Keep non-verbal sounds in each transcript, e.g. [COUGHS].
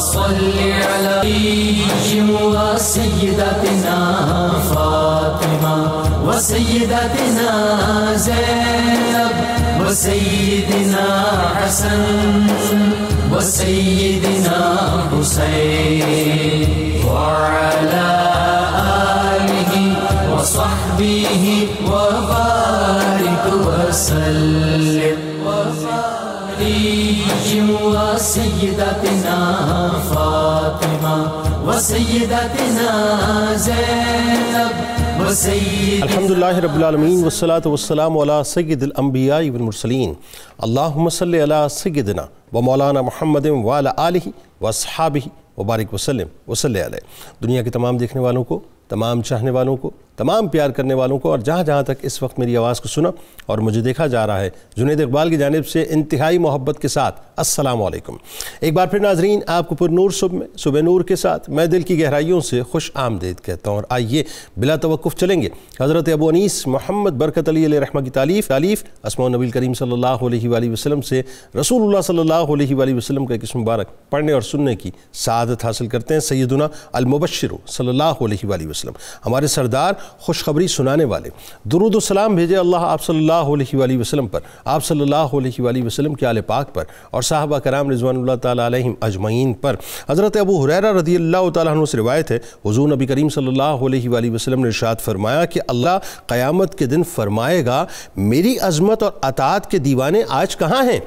صل على جوا سيدتنا فاطمة وسيدتنا زينب وسيدنا حسن وسيدنا حسين وعلى آله وصحبه وبارك وسلم وفارج وسيدتنا अल्हम्दुलिल्लाह रब्बिल आलमीन वस्सलातु वस्सलाम अला सय्यिदिल व मौलाना मुहम्मदिन व अला आलिहि व अस्हाबिहि व दुनिया के तमाम देखने वालों को तमाम चाहने वालों को तमाम प्यार करने वालों को और जहाँ जहाँ तक इस वक्त मेरी आवाज़ को सुना और मुझे देखा जा रहा है जुनेद इकबाल की जानब से इंतहाई मोहब्बत के साथ असलकम एक बार फिर नाजरीन आपको पुरूर सुबह में सुबह नूर के साथ मैं दिल की गहराइयों से खुश आमदेद कहता हूँ और आइए बिला तवक़ चलेंगे हज़रत अबू अनीस मोहम्मद बरकत अली रहम की तालीफ़ तालीफ़ असम नबी करीम सल्ला वसलम से रसूल सल्ला वसलम का किस्म मुबारक पढ़ने और सुनने की सदत हासिल करते हैं सैदुना अलमुबशर सल्ला वसलम वसल्लम हमारे सरदार खुशखबरी सुनाने वाले दरुद सलाम भेजे अल्लाह आप सल्लल्लाहु अलैहि वसल्लम पर आप सल्लल्लाहु अलैहि वसल्लम के आल पाक पर और साहबा कराम रिजवान तम अजमैन पर हज़रत अबू हुररा रजी अल्लाह तु से रिवायत है हजू नबी करीम सल्ला वसलम ने इर्शाद फरमाया कि अल्लाह क़यामत के दिन फरमाएगा मेरी अजमत और अतात के दीवाने आज कहाँ हैं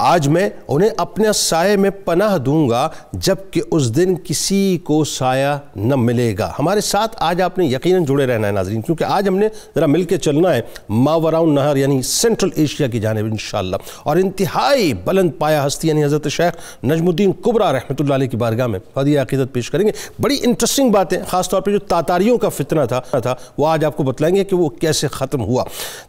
आज मैं उन्हें अपने साय में पनाह दूंगा जबकि उस दिन किसी को साया न मिलेगा हमारे साथ आज आपने यकीनन जुड़े रहना है नाजरीन क्योंकि आज हमने ज़रा मिल चलना है मावराउन नहर यानी सेंट्रल एशिया की जानब इन और इंतहाई बुलंद पाया हस्ती यानी हज़रत शेख नजमुद्दीन कुबरा रहमत की बारगाह में फदी अकीदत पेश करेंगे बड़ी इंटरेस्टिंग बातें ख़ासतौर पर जो तातारियों का फितना था, था वो आज आपको बतलाएंगे कि वो कैसे ख़त्म हुआ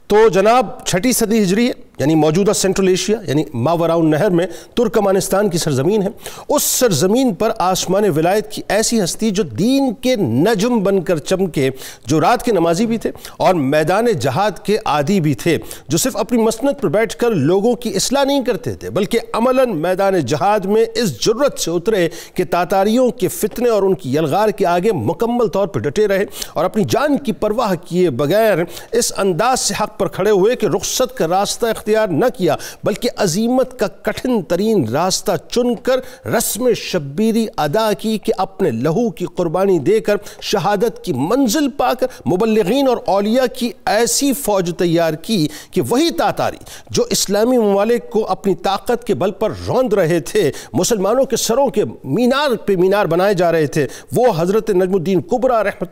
तो जनाब छठी सदी हिजरी है यानी मौजूदा सेंट्रल एशिया यानी मावराउन नहर में तुर्कमानिस्तान की सरजमीन है उस सरजमीन पर आसमान विलायत की ऐसी हस्ती जो दीन के नजम बनकर चमके जो रात के नमाजी भी थे और मैदान जहाद के आदि भी थे जो सिर्फ अपनी मसनत पर बैठ कर लोगों की असलाह नहीं करते थे बल्कि अमला मैदान जहाद में इस जरूरत से उतरे कि तातारियों के फितने और उनकी यलगार के आगे मुकम्मल तौर पर डटे रहे और अपनी जान की परवाह किए बगैर इस अंदाज से हक पर खड़े हुए कि रुख्सत का रास्ता इख्तियार न किया बल्कि अजीमत का कठिन तरीन रास्ता चुनकर रस्म शब्बीरी अदा की कि अपने लहू की कुर्बानी देकर शहादत की मंजिल पाकर मुबलगिन और अलिया की ऐसी फ़ौज तैयार की कि वही तातारी जो इस्लामी ममालिक को अपनी ताकत के बल पर रौंद रहे थे मुसलमानों के सरों के मीनार पे मीनार बनाए जा रहे थे वो हज़रत नजमुद्दीन कुबरा रहमत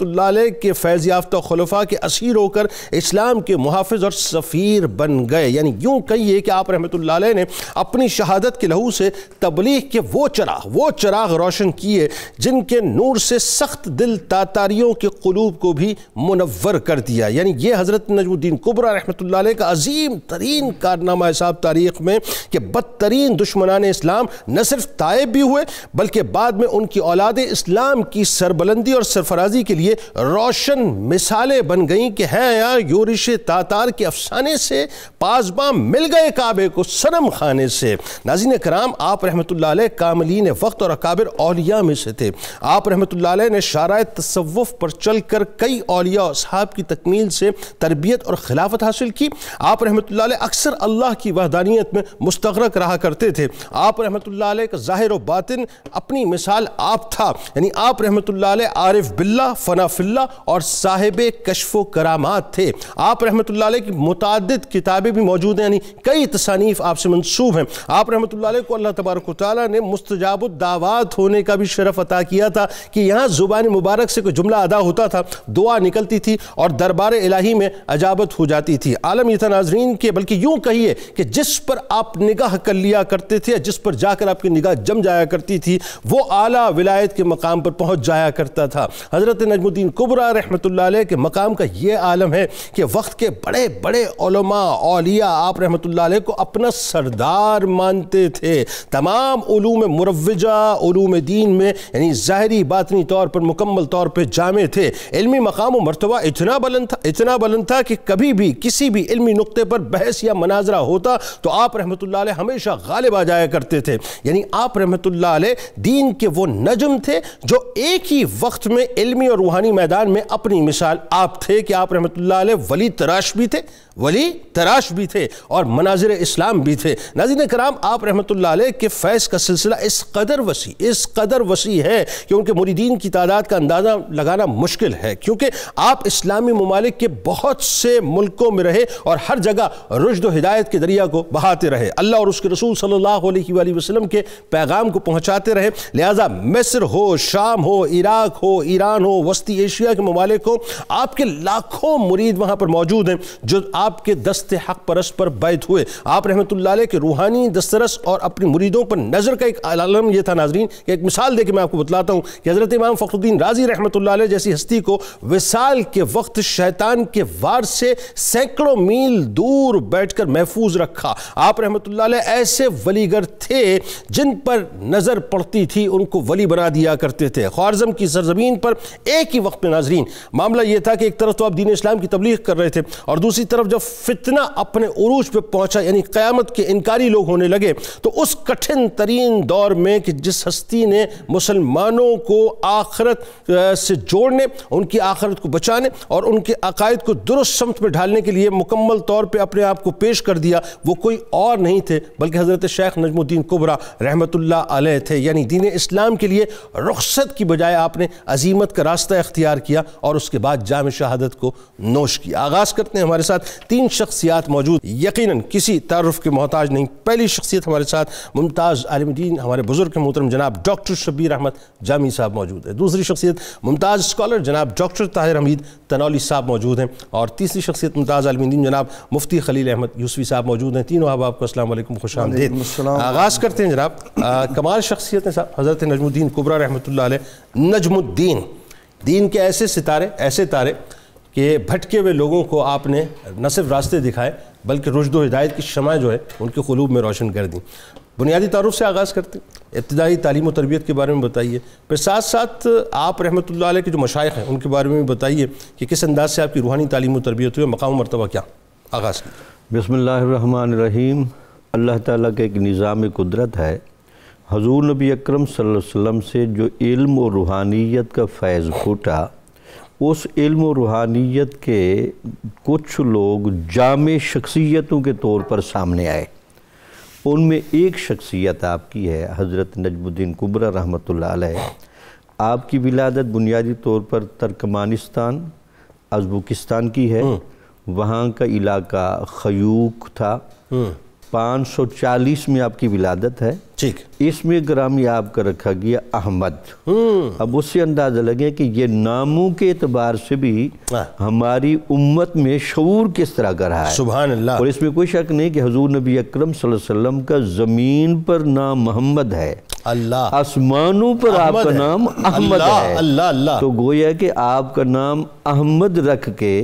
के फैज़ याफ्ता खलफा के असीर होकर इस्लाम के मुहाफ़ और सफ़ीर बन गए यानी यूं कहिए कि आप रहमत ने अपनी शहादत के लहू से तबलीग के वो चराग वो चराग रोशन किए जिनके नूर से सख्त दिल तातारियों के कलूब को भी मुनवर कर दिया यानी ये हज़रत नजमुद्दीन कुबरा रहमत का अजीम तरीन कारनामा साहब तारीख में कि बदतरीन दुश्मनान इस्लाम न सिर्फ तायब भी हुए बल्कि बाद में उनकी औलाद इस्लाम की सरबलंदी और सरफराजी के लिए रोशन मिसालें बन गई कि हैं यार यूरिश तातार के अफसाने से पासबा तमाम मिल गए काबे को सनम खाने से नाजीन कराम आप रहमत कामलिन वक्त और अकाबिर अलिया में से थे आप रहमत ने शारा तसवुफ़ पर चल कर कई अलिया साहब की तकमील से तरबियत और खिलाफत हासिल की आप रहमत अक्सर अल्लाह की वहदानियत में मुस्तरक रहा करते थे आप रहमत का ज़ाहिर बातिन अपनी मिसाल आप था यानी आप रहमत आरिफ बिल्ला फ़नाफिल्ला और साहिब कशफ करामात थे आप रहमत की मुतद किताबें भी मौजूद मौजूद हैं यानी कई तसानीफ आपसे मनसूब हैं आप रहमत को अल्लाह तबारक ताली ने मुस्तजाबुदावात होने का भी शरफ अता किया था कि यहाँ ज़ुबान मुबारक से कोई जुमला अदा होता था दुआ निकलती थी और दरबार इलाही में अजाबत हो जाती थी आलम यथा नाजरीन के बल्कि यूँ कहिए कि जिस पर आप निगाह कर लिया करते थे जिस पर जाकर आपकी निगाह जम जाया करती थी वो आला विलायत के मकाम पर पहुँच जाया करता था हज़रत नजमुद्दीन कुबरा रहमत के मकाम का ये आलम है कि वक्त के बड़े बड़े आप रहमतुल्लाह को अपना सरदार मानते थे तमाम उलूम मुरवजा उलूम दीन में यानी ज़ाहरी बातनी तौर पर मुकम्मल तौर पर जामे थे इलमी मकाम व मरतबा इतना बुलंद था इतना बुलंद था कि कभी भी किसी भी इलमी नुक़े पर बहस या मनाजरा होता तो आप रहमत हमेशा गालिब आ जाया करते थे यानी आप रहमत दीन के वो नजम थे जो एक ही वक्त में इलमी और रूहानी मैदान में अपनी मिसाल आप थे कि आप रहमत वली तराश भी थे वली तराश भी थे और मनाजिर इस्लाम भी थे नाजिन कराम आप रहमत के फैज़ का सिलसिला इस कदर वसी इस कदर वसी है कि उनके मुरीदीन की तादाद का अंदाज़ा लगाना मुश्किल है क्योंकि आप इस्लामी ममालिक के बहुत से मुल्कों में रहे और हर जगह रुशद हिदायत के दरिया को बहाते रहे अल्लाह और उसके रसूल सल्ला वसलम के पैगाम को पहुँचाते रहे लिहाजा मिस्र हो शाम हो इराक हो ईरान हो वस्ती एशिया के ममालिक हो आपके लाखों मुरीद वहाँ पर मौजूद हैं जो आपके दस्त हक परस पर पर बैत हुए आप रहमत के रूहानी दस्तरस और अपने मुरीदों पर नज़र का एक आलम यह था नाजरीन कि एक मिसाल दे के मैं आपको बतलाता हूँ कि हज़रत इमाम फ़खरुद्दीन राजी रहमत जैसी हस्ती को विसाल के वक्त शैतान के वार से सैकड़ों मील दूर बैठ कर महफूज रखा आप रहमत ऐसे वलीगर थे जिन पर नज़र पड़ती थी उनको वली बना दिया करते थे ख्वारजम की सरजमीन पर एक ही वक्त में नाजरीन मामला यह था कि एक तरफ तो आप दीन इस्लाम की तबलीग कर रहे थे और दूसरी तरफ जब फितना अपने उरूज अरूज पे पहुंचा यानी क़्यामत के इनकारी लोग होने लगे तो उस कठिन तरीन दौर में कि जिस हस्ती ने मुसलमानों को आखरत से जोड़ने उनकी आखरत को बचाने और उनके अकायद को दुरुस्त समत में ढालने के लिए मुकम्मल तौर पर अपने आप को पेश कर दिया वो कोई और नहीं थे बल्कि हज़रत शेख नजमुद्दीन कुबरा रहमतुल्ला अलह थे यानी दीन इस्लाम के लिए रुख्सत की बजाय आपने अजीमत का रास्ता इख्तियार किया और उसके बाद जाम शहादत को नोश किया आगाज़ करते हैं हमारे साथ तीन शख्सियात मौजूद यकीन किसी तारफ़ के मोहताज नहीं पहली शख्सियत हमारे साथ मुमताज़ आलमदीन हमारे बुज़ुर्ग मोहतरम जनाब डॉक्टर शबीर अहमद जामी साहब मौजूद है दूसरी शख्सियत मुमताज़ स्कॉलर जनाब डॉक्टर ताहिर हमीद तनौली साहब मौजूद हैं और तीसरी शख्सियत मुमताज़ आलमदीन जनाब मुफ्ती खलील अहमद यूसवी साहब मौजूद हैं तीनों अब आपको असल खुश आमदेद आगाज़ करते हैं जनाब कमाल शख्सियत हैं साहब हज़रत नजमुद्दीन कुबरा रहमत नजमुद्दीन दीन के ऐसे सितारे ऐसे तारे कि भटके हुए लोगों को आपने न सिर्फ रास्ते दिखाए बल्कि रुशद हिदायत की शमाएँ जो है उनके खलूब में रोशन कर दी बुनियादी तारुफ से आगाज़ करते हैं इब्तदाई तालीम व तरबियत के बारे में बताइए फिर साथ साथ आप रहमत ला के जो मशाइ हैं उनके बारे में भी बताइए कि किस अंदाज से आपकी रूहानी तालीम व तरबियत हुई मकाम मरतबा क्या आगाज़ बसमान रहीम अल्लाह ताली का एक निज़ाम कुदरत है हजूर नबी अक्रम वसम से जो इल्म और रूहानियत का फैज़ फूटा उस इल्म रूहानियत के कुछ लोग जाम शख्सियतों के तौर पर सामने आए उनमें एक शख्सियत आपकी है हज़रत नजमुद्दीन कुबरा रहमत आपकी विलादत बुनियादी तौर पर तर्कमानिस्तान अजबुकिस्तान की है हम्म। वहाँ का इलाका खयूक था हम्म। 540 में आपकी विलादत है ठीक इसमें ग्राम ये आपका रखा गया अहमद हम्म। अब उससे अंदाज़ा लगे कि ये नामों के एतबार से भी हाँ। हमारी उम्मत में शूर किस तरह का रहा है सुबह और इसमें कोई शक नहीं कि हजूर नबी अक्रम सल्लम का ज़मीन पर नाम मोहम्मद है अल्लाह आसमानों पर आपका नाम अहमद है अल्लाह अल्लाह तो गोया कि आपका नाम अहमद रख के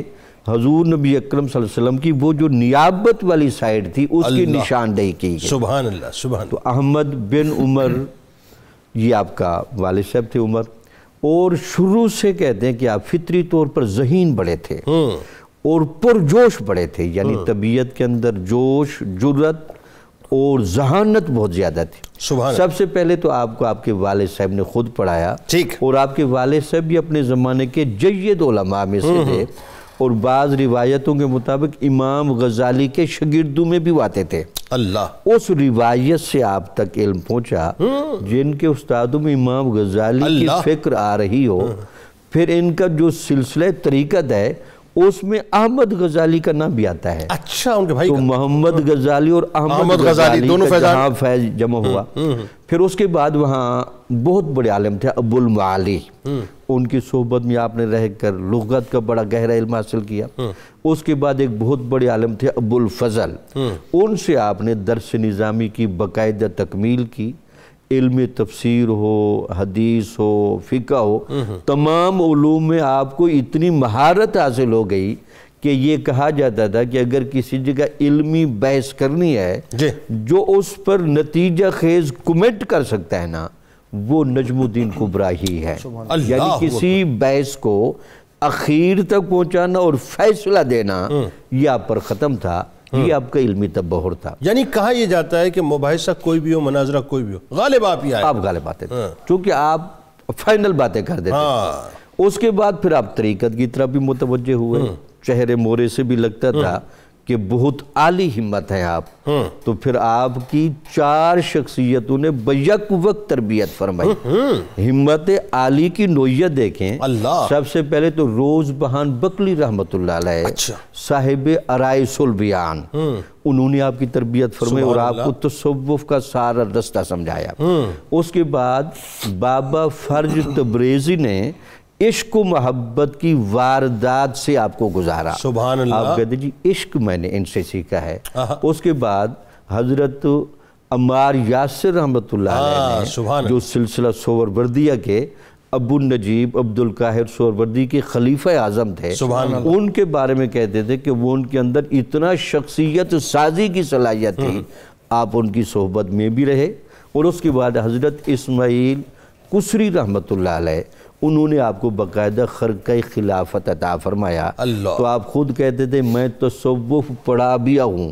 हजूर नबी अक्रम वसल्लम की वो जो नियाबत वाली साइड थी उसकी निशानदेही की सुबह सुबह तो अहमद बिन उमर ये आपका वाल साहब थे उमर और शुरू से कहते हैं कि आप फितरी तौर पर जहीन बड़े थे हम्म। और पुरजोश बड़े थे यानी हम्म। तबीयत के अंदर जोश जुरत और जहानत बहुत ज़्यादा थी सबसे पहले तो आपको आपके वाले साहब ने खुद पढ़ाया ठीक और आपके वाले साहब भी अपने ज़माने के जयदा में से हम्म, थे और बाज़ रिवायतों के मुताबिक इमाम गजाली के शगिर्दों में भी आते थे अल्लाह उस रिवायत से आप तक इल्म पहुंचा हम्म। जिनके उस्तादों में इमाम गजाली की फिक्र आ रही हो हम्म। फिर इनका जो सिलसिला तरीक़त है उसमें अहमद गजाली का नाम भी आता है अच्छा उनके भाई तो मोहम्मद हम्म। गजाली और अहमद गजाली दोनों फैजान फैज जमा हुआ हम्म, हम्म, फिर उसके बाद वहाँ बहुत बड़े आलम थे अबुल माली उनकी सोहबत में आपने रह कर लुगत का बड़ा गहरा इल्म हासिल किया उसके बाद एक बहुत बड़े आलम थे अबुल फजल उनसे आपने दरस निज़ामी की बाकायदा तकमील की इल्म तफसीर हो हदीस हो फ़िका हो हम्म। तमाम उलूम में आपको इतनी महारत हासिल हो गई कि ये कहा जाता था कि अगर किसी जगह इल्मी बहस करनी है जो उस पर नतीजा खेज कमेंट कर सकता है ना वो नजमुद्दीन कुबरा ही है यानी किसी बहस को अखीर तक पहुंचाना और फैसला देना हम्म। यह आप पर ख़त्म था ये हाँ। आपका इल्मी तबहर था यानी कहा यह जाता है कि मुबासा कोई भी हो मनाजरा कोई भी हो गालिब आप ही आप गालिब आते थे हाँ। क्योंकि आप फाइनल बातें कर देते हाँ। उसके बाद फिर आप तरीकत की तरफ भी मुतवजे हुए हम्म। चेहरे मोरे से भी लगता हम्म। था कि बहुत आली हिम्मत है आप हम्म। तो फिर आपकी चार शख्सियतों ने बक वक्त तरबियत फरमाई हम्म, हम्म। हिम्मत आली की नोयत देखें अल्लाह सबसे पहले तो रोज बहान बकली रहमत साहेब अच्छा। साहिब अरायसुल बयान उन्होंने आपकी तरबियत फरमाई और आपको तसवुफ का सारा रास्ता समझाया उसके बाद बाबा फर्ज तब्रेजी ने इश्क मोहब्बत की वारदात से आपको गुजारा सुबह आप कहते जी इश्क मैंने इनसे सीखा है उसके बाद हजरत अमार यासर रहमत हाँ, जो सिलसिला वर्दिया के अबू नजीब अब्दुल काहिर सोरवर्दी के खलीफा आजम थे उनके बारे में कहते थे कि वो उनके अंदर इतना शख्सियत साजी की सलाहियत थी हम्म। आप उनकी सोहबत में भी रहे और उसके बाद हज़रत इसमाइल कुसरी रहमत उन्होंने आपको बाकायदा खरक खिलाफत अता फरमाया तो आप खुद कहते थे मैं तसवुफ़ पढ़ा भी हूँ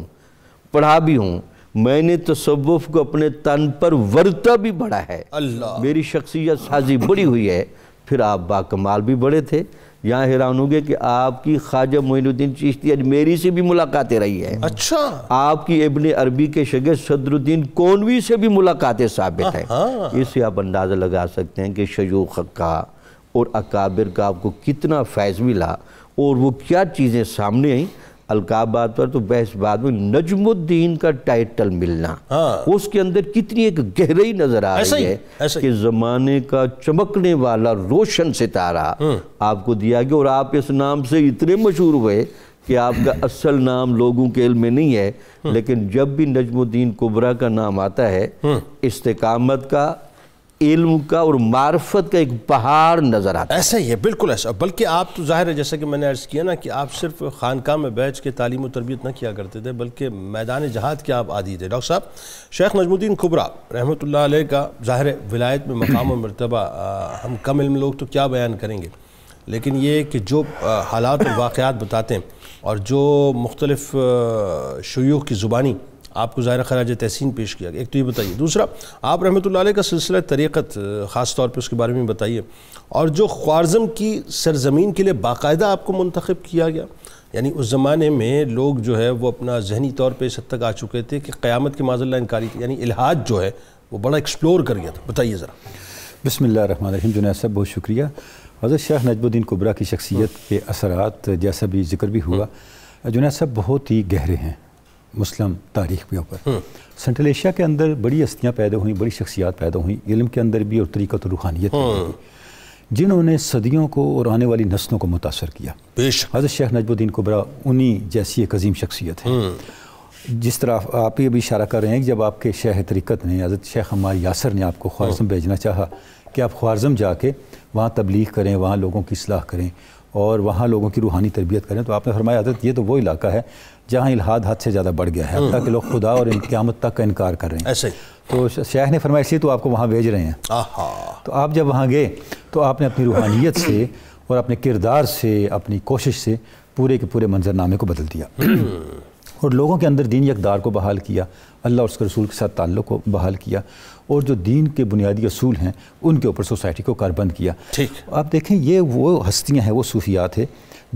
पढ़ा भी हूँ मैंने तसवुफ़ को अपने तन पर वरता भी बढ़ा है अल्लाह मेरी शख्सियत साजी बड़ी हुई है फिर आप बाकमाल भी बड़े थे यहाँ हैरान होंगे कि आपकी ख्वाजा मोइनुद्दीन चिश्ती अजमेरी से भी मुलाकातें रही है अच्छा आपकी इबन अरबी के शगे सदरुद्दीन कौनवी से भी मुलाकातें साबित हैं इससे आप अंदाज़ा लगा सकते हैं कि शयूख का और अकाबिर का आपको कितना फैज़ मिला और वो क्या चीज़ें सामने आई अलकाबाद पर तो बहस बाद में नजमुद्दीन का टाइटल मिलना हाँ। उसके अंदर कितनी एक गहराई नजर आ रही है कि जमाने का चमकने वाला रोशन सितारा हम्म। आपको दिया गया और आप इस नाम से इतने मशहूर हुए कि आपका [CLEARS THROAT] असल नाम लोगों के इल में नहीं है हम्म। लेकिन जब भी नजमुद्दीन कुबरा का नाम आता है हम्म। इस्तेकामत का इल्म का और मार्फत का एक पहाड़ नज़र आता ऐसा ही है बिल्कुल ऐसा बल्कि आप तो जाहिर है जैसा कि मैंने अर्ज़ किया ना कि आप सिर्फ खानका में बैच के तालीम तरबियत ना किया करते थे बल्कि मैदान जहाद के आप आदि थे डॉक्टर साहब शेख नजमुद्दीन खुबरा रहमत का ज़ाहिर विलायत में मकाम और मरतबा हम कम इल्म लोग तो क्या बयान करेंगे लेकिन ये कि जो हालात और वाक़ात बताते हैं और जो मुख्तलफ़ शयू की ज़ुबानी आपको ज़ाहिर खराज तहसीन पेश किया गया एक तो ये बताइए दूसरा आप रहमत का सिलसिला तरीक़त ख़ास तौर पर उसके बारे में बताइए और जो ख्वारज़म की सरजमीन के लिए बाकायदा आपको मंतखब किया गया यानी उस ज़माने में लोग जो है वो अपना जहनी तौर पर इस हद तक आ चुके थे कि क़्यामत के माजल्ला इनकारी थी यानी इलाहाज जो है वो बड़ा एक्सप्लोर कर गया था बताइए ज़रा बसमिल्ल रही जुनाब साहब बहुत शुक्रिया हजरत शाह नजबुद्दीन कुबरा की शख्सियत के असरात जैसा भी जिक्र भी हुआ हम्म। जुनाब साहब बहुत ही गहरे हैं मुस्लिम तारीख के ऊपर हम्म। सेंट्रल एशिया के अंदर बड़ी हस्तियाँ पैदा हुई बड़ी शख्सियात पैदा हुई इलम के अंदर भी और तरीक़त रूहानियत हम्म। जिन्होंने सदियों को और आने वाली नस्लों को मुतासर किया हजरत शेख नजबुद्दीन कुबरा उन्हीं जैसी एक अजीम शख्सियत है हम्म। जिस तरह आप ये भी इशारा कर रहे हैं कि जब आपके शेख तरीक़त ने हजरत शेख हमार यासर ने आपको ख्वारजम भेजना चाहा कि आप ख्वारजम जाके वहाँ तबलीग करें वहाँ लोगों की असलाह करें और वहाँ लोगों की रूहानी तरबियत करें तो आपने फरमाया हजरत ये तो वो इलाका है जहाँ इलाहाद हद से ज़्यादा बढ़ गया है अब हम्म। तक लोग खुदा और क्यामत तक का इनकार कर रहे हैं ऐसे तो शेख ने फरमाया इसी तो आपको वहाँ भेज रहे हैं तो आप जब वहाँ गए तो आपने अपनी रूहानियत से और अपने किरदार से अपनी कोशिश से पूरे के पूरे मंजरनामे को बदल दिया हम्म। और लोगों के अंदर दीन यकदार को बहाल किया अल्लाह और उसके रसूल के साथ ताल्लुक़ को बहाल किया और जो दीन के बुनियादी असूल हैं उनके ऊपर सोसाइटी को कारबंद किया ठीक आप देखें ये वो हस्तियाँ हैं वो सूफियात है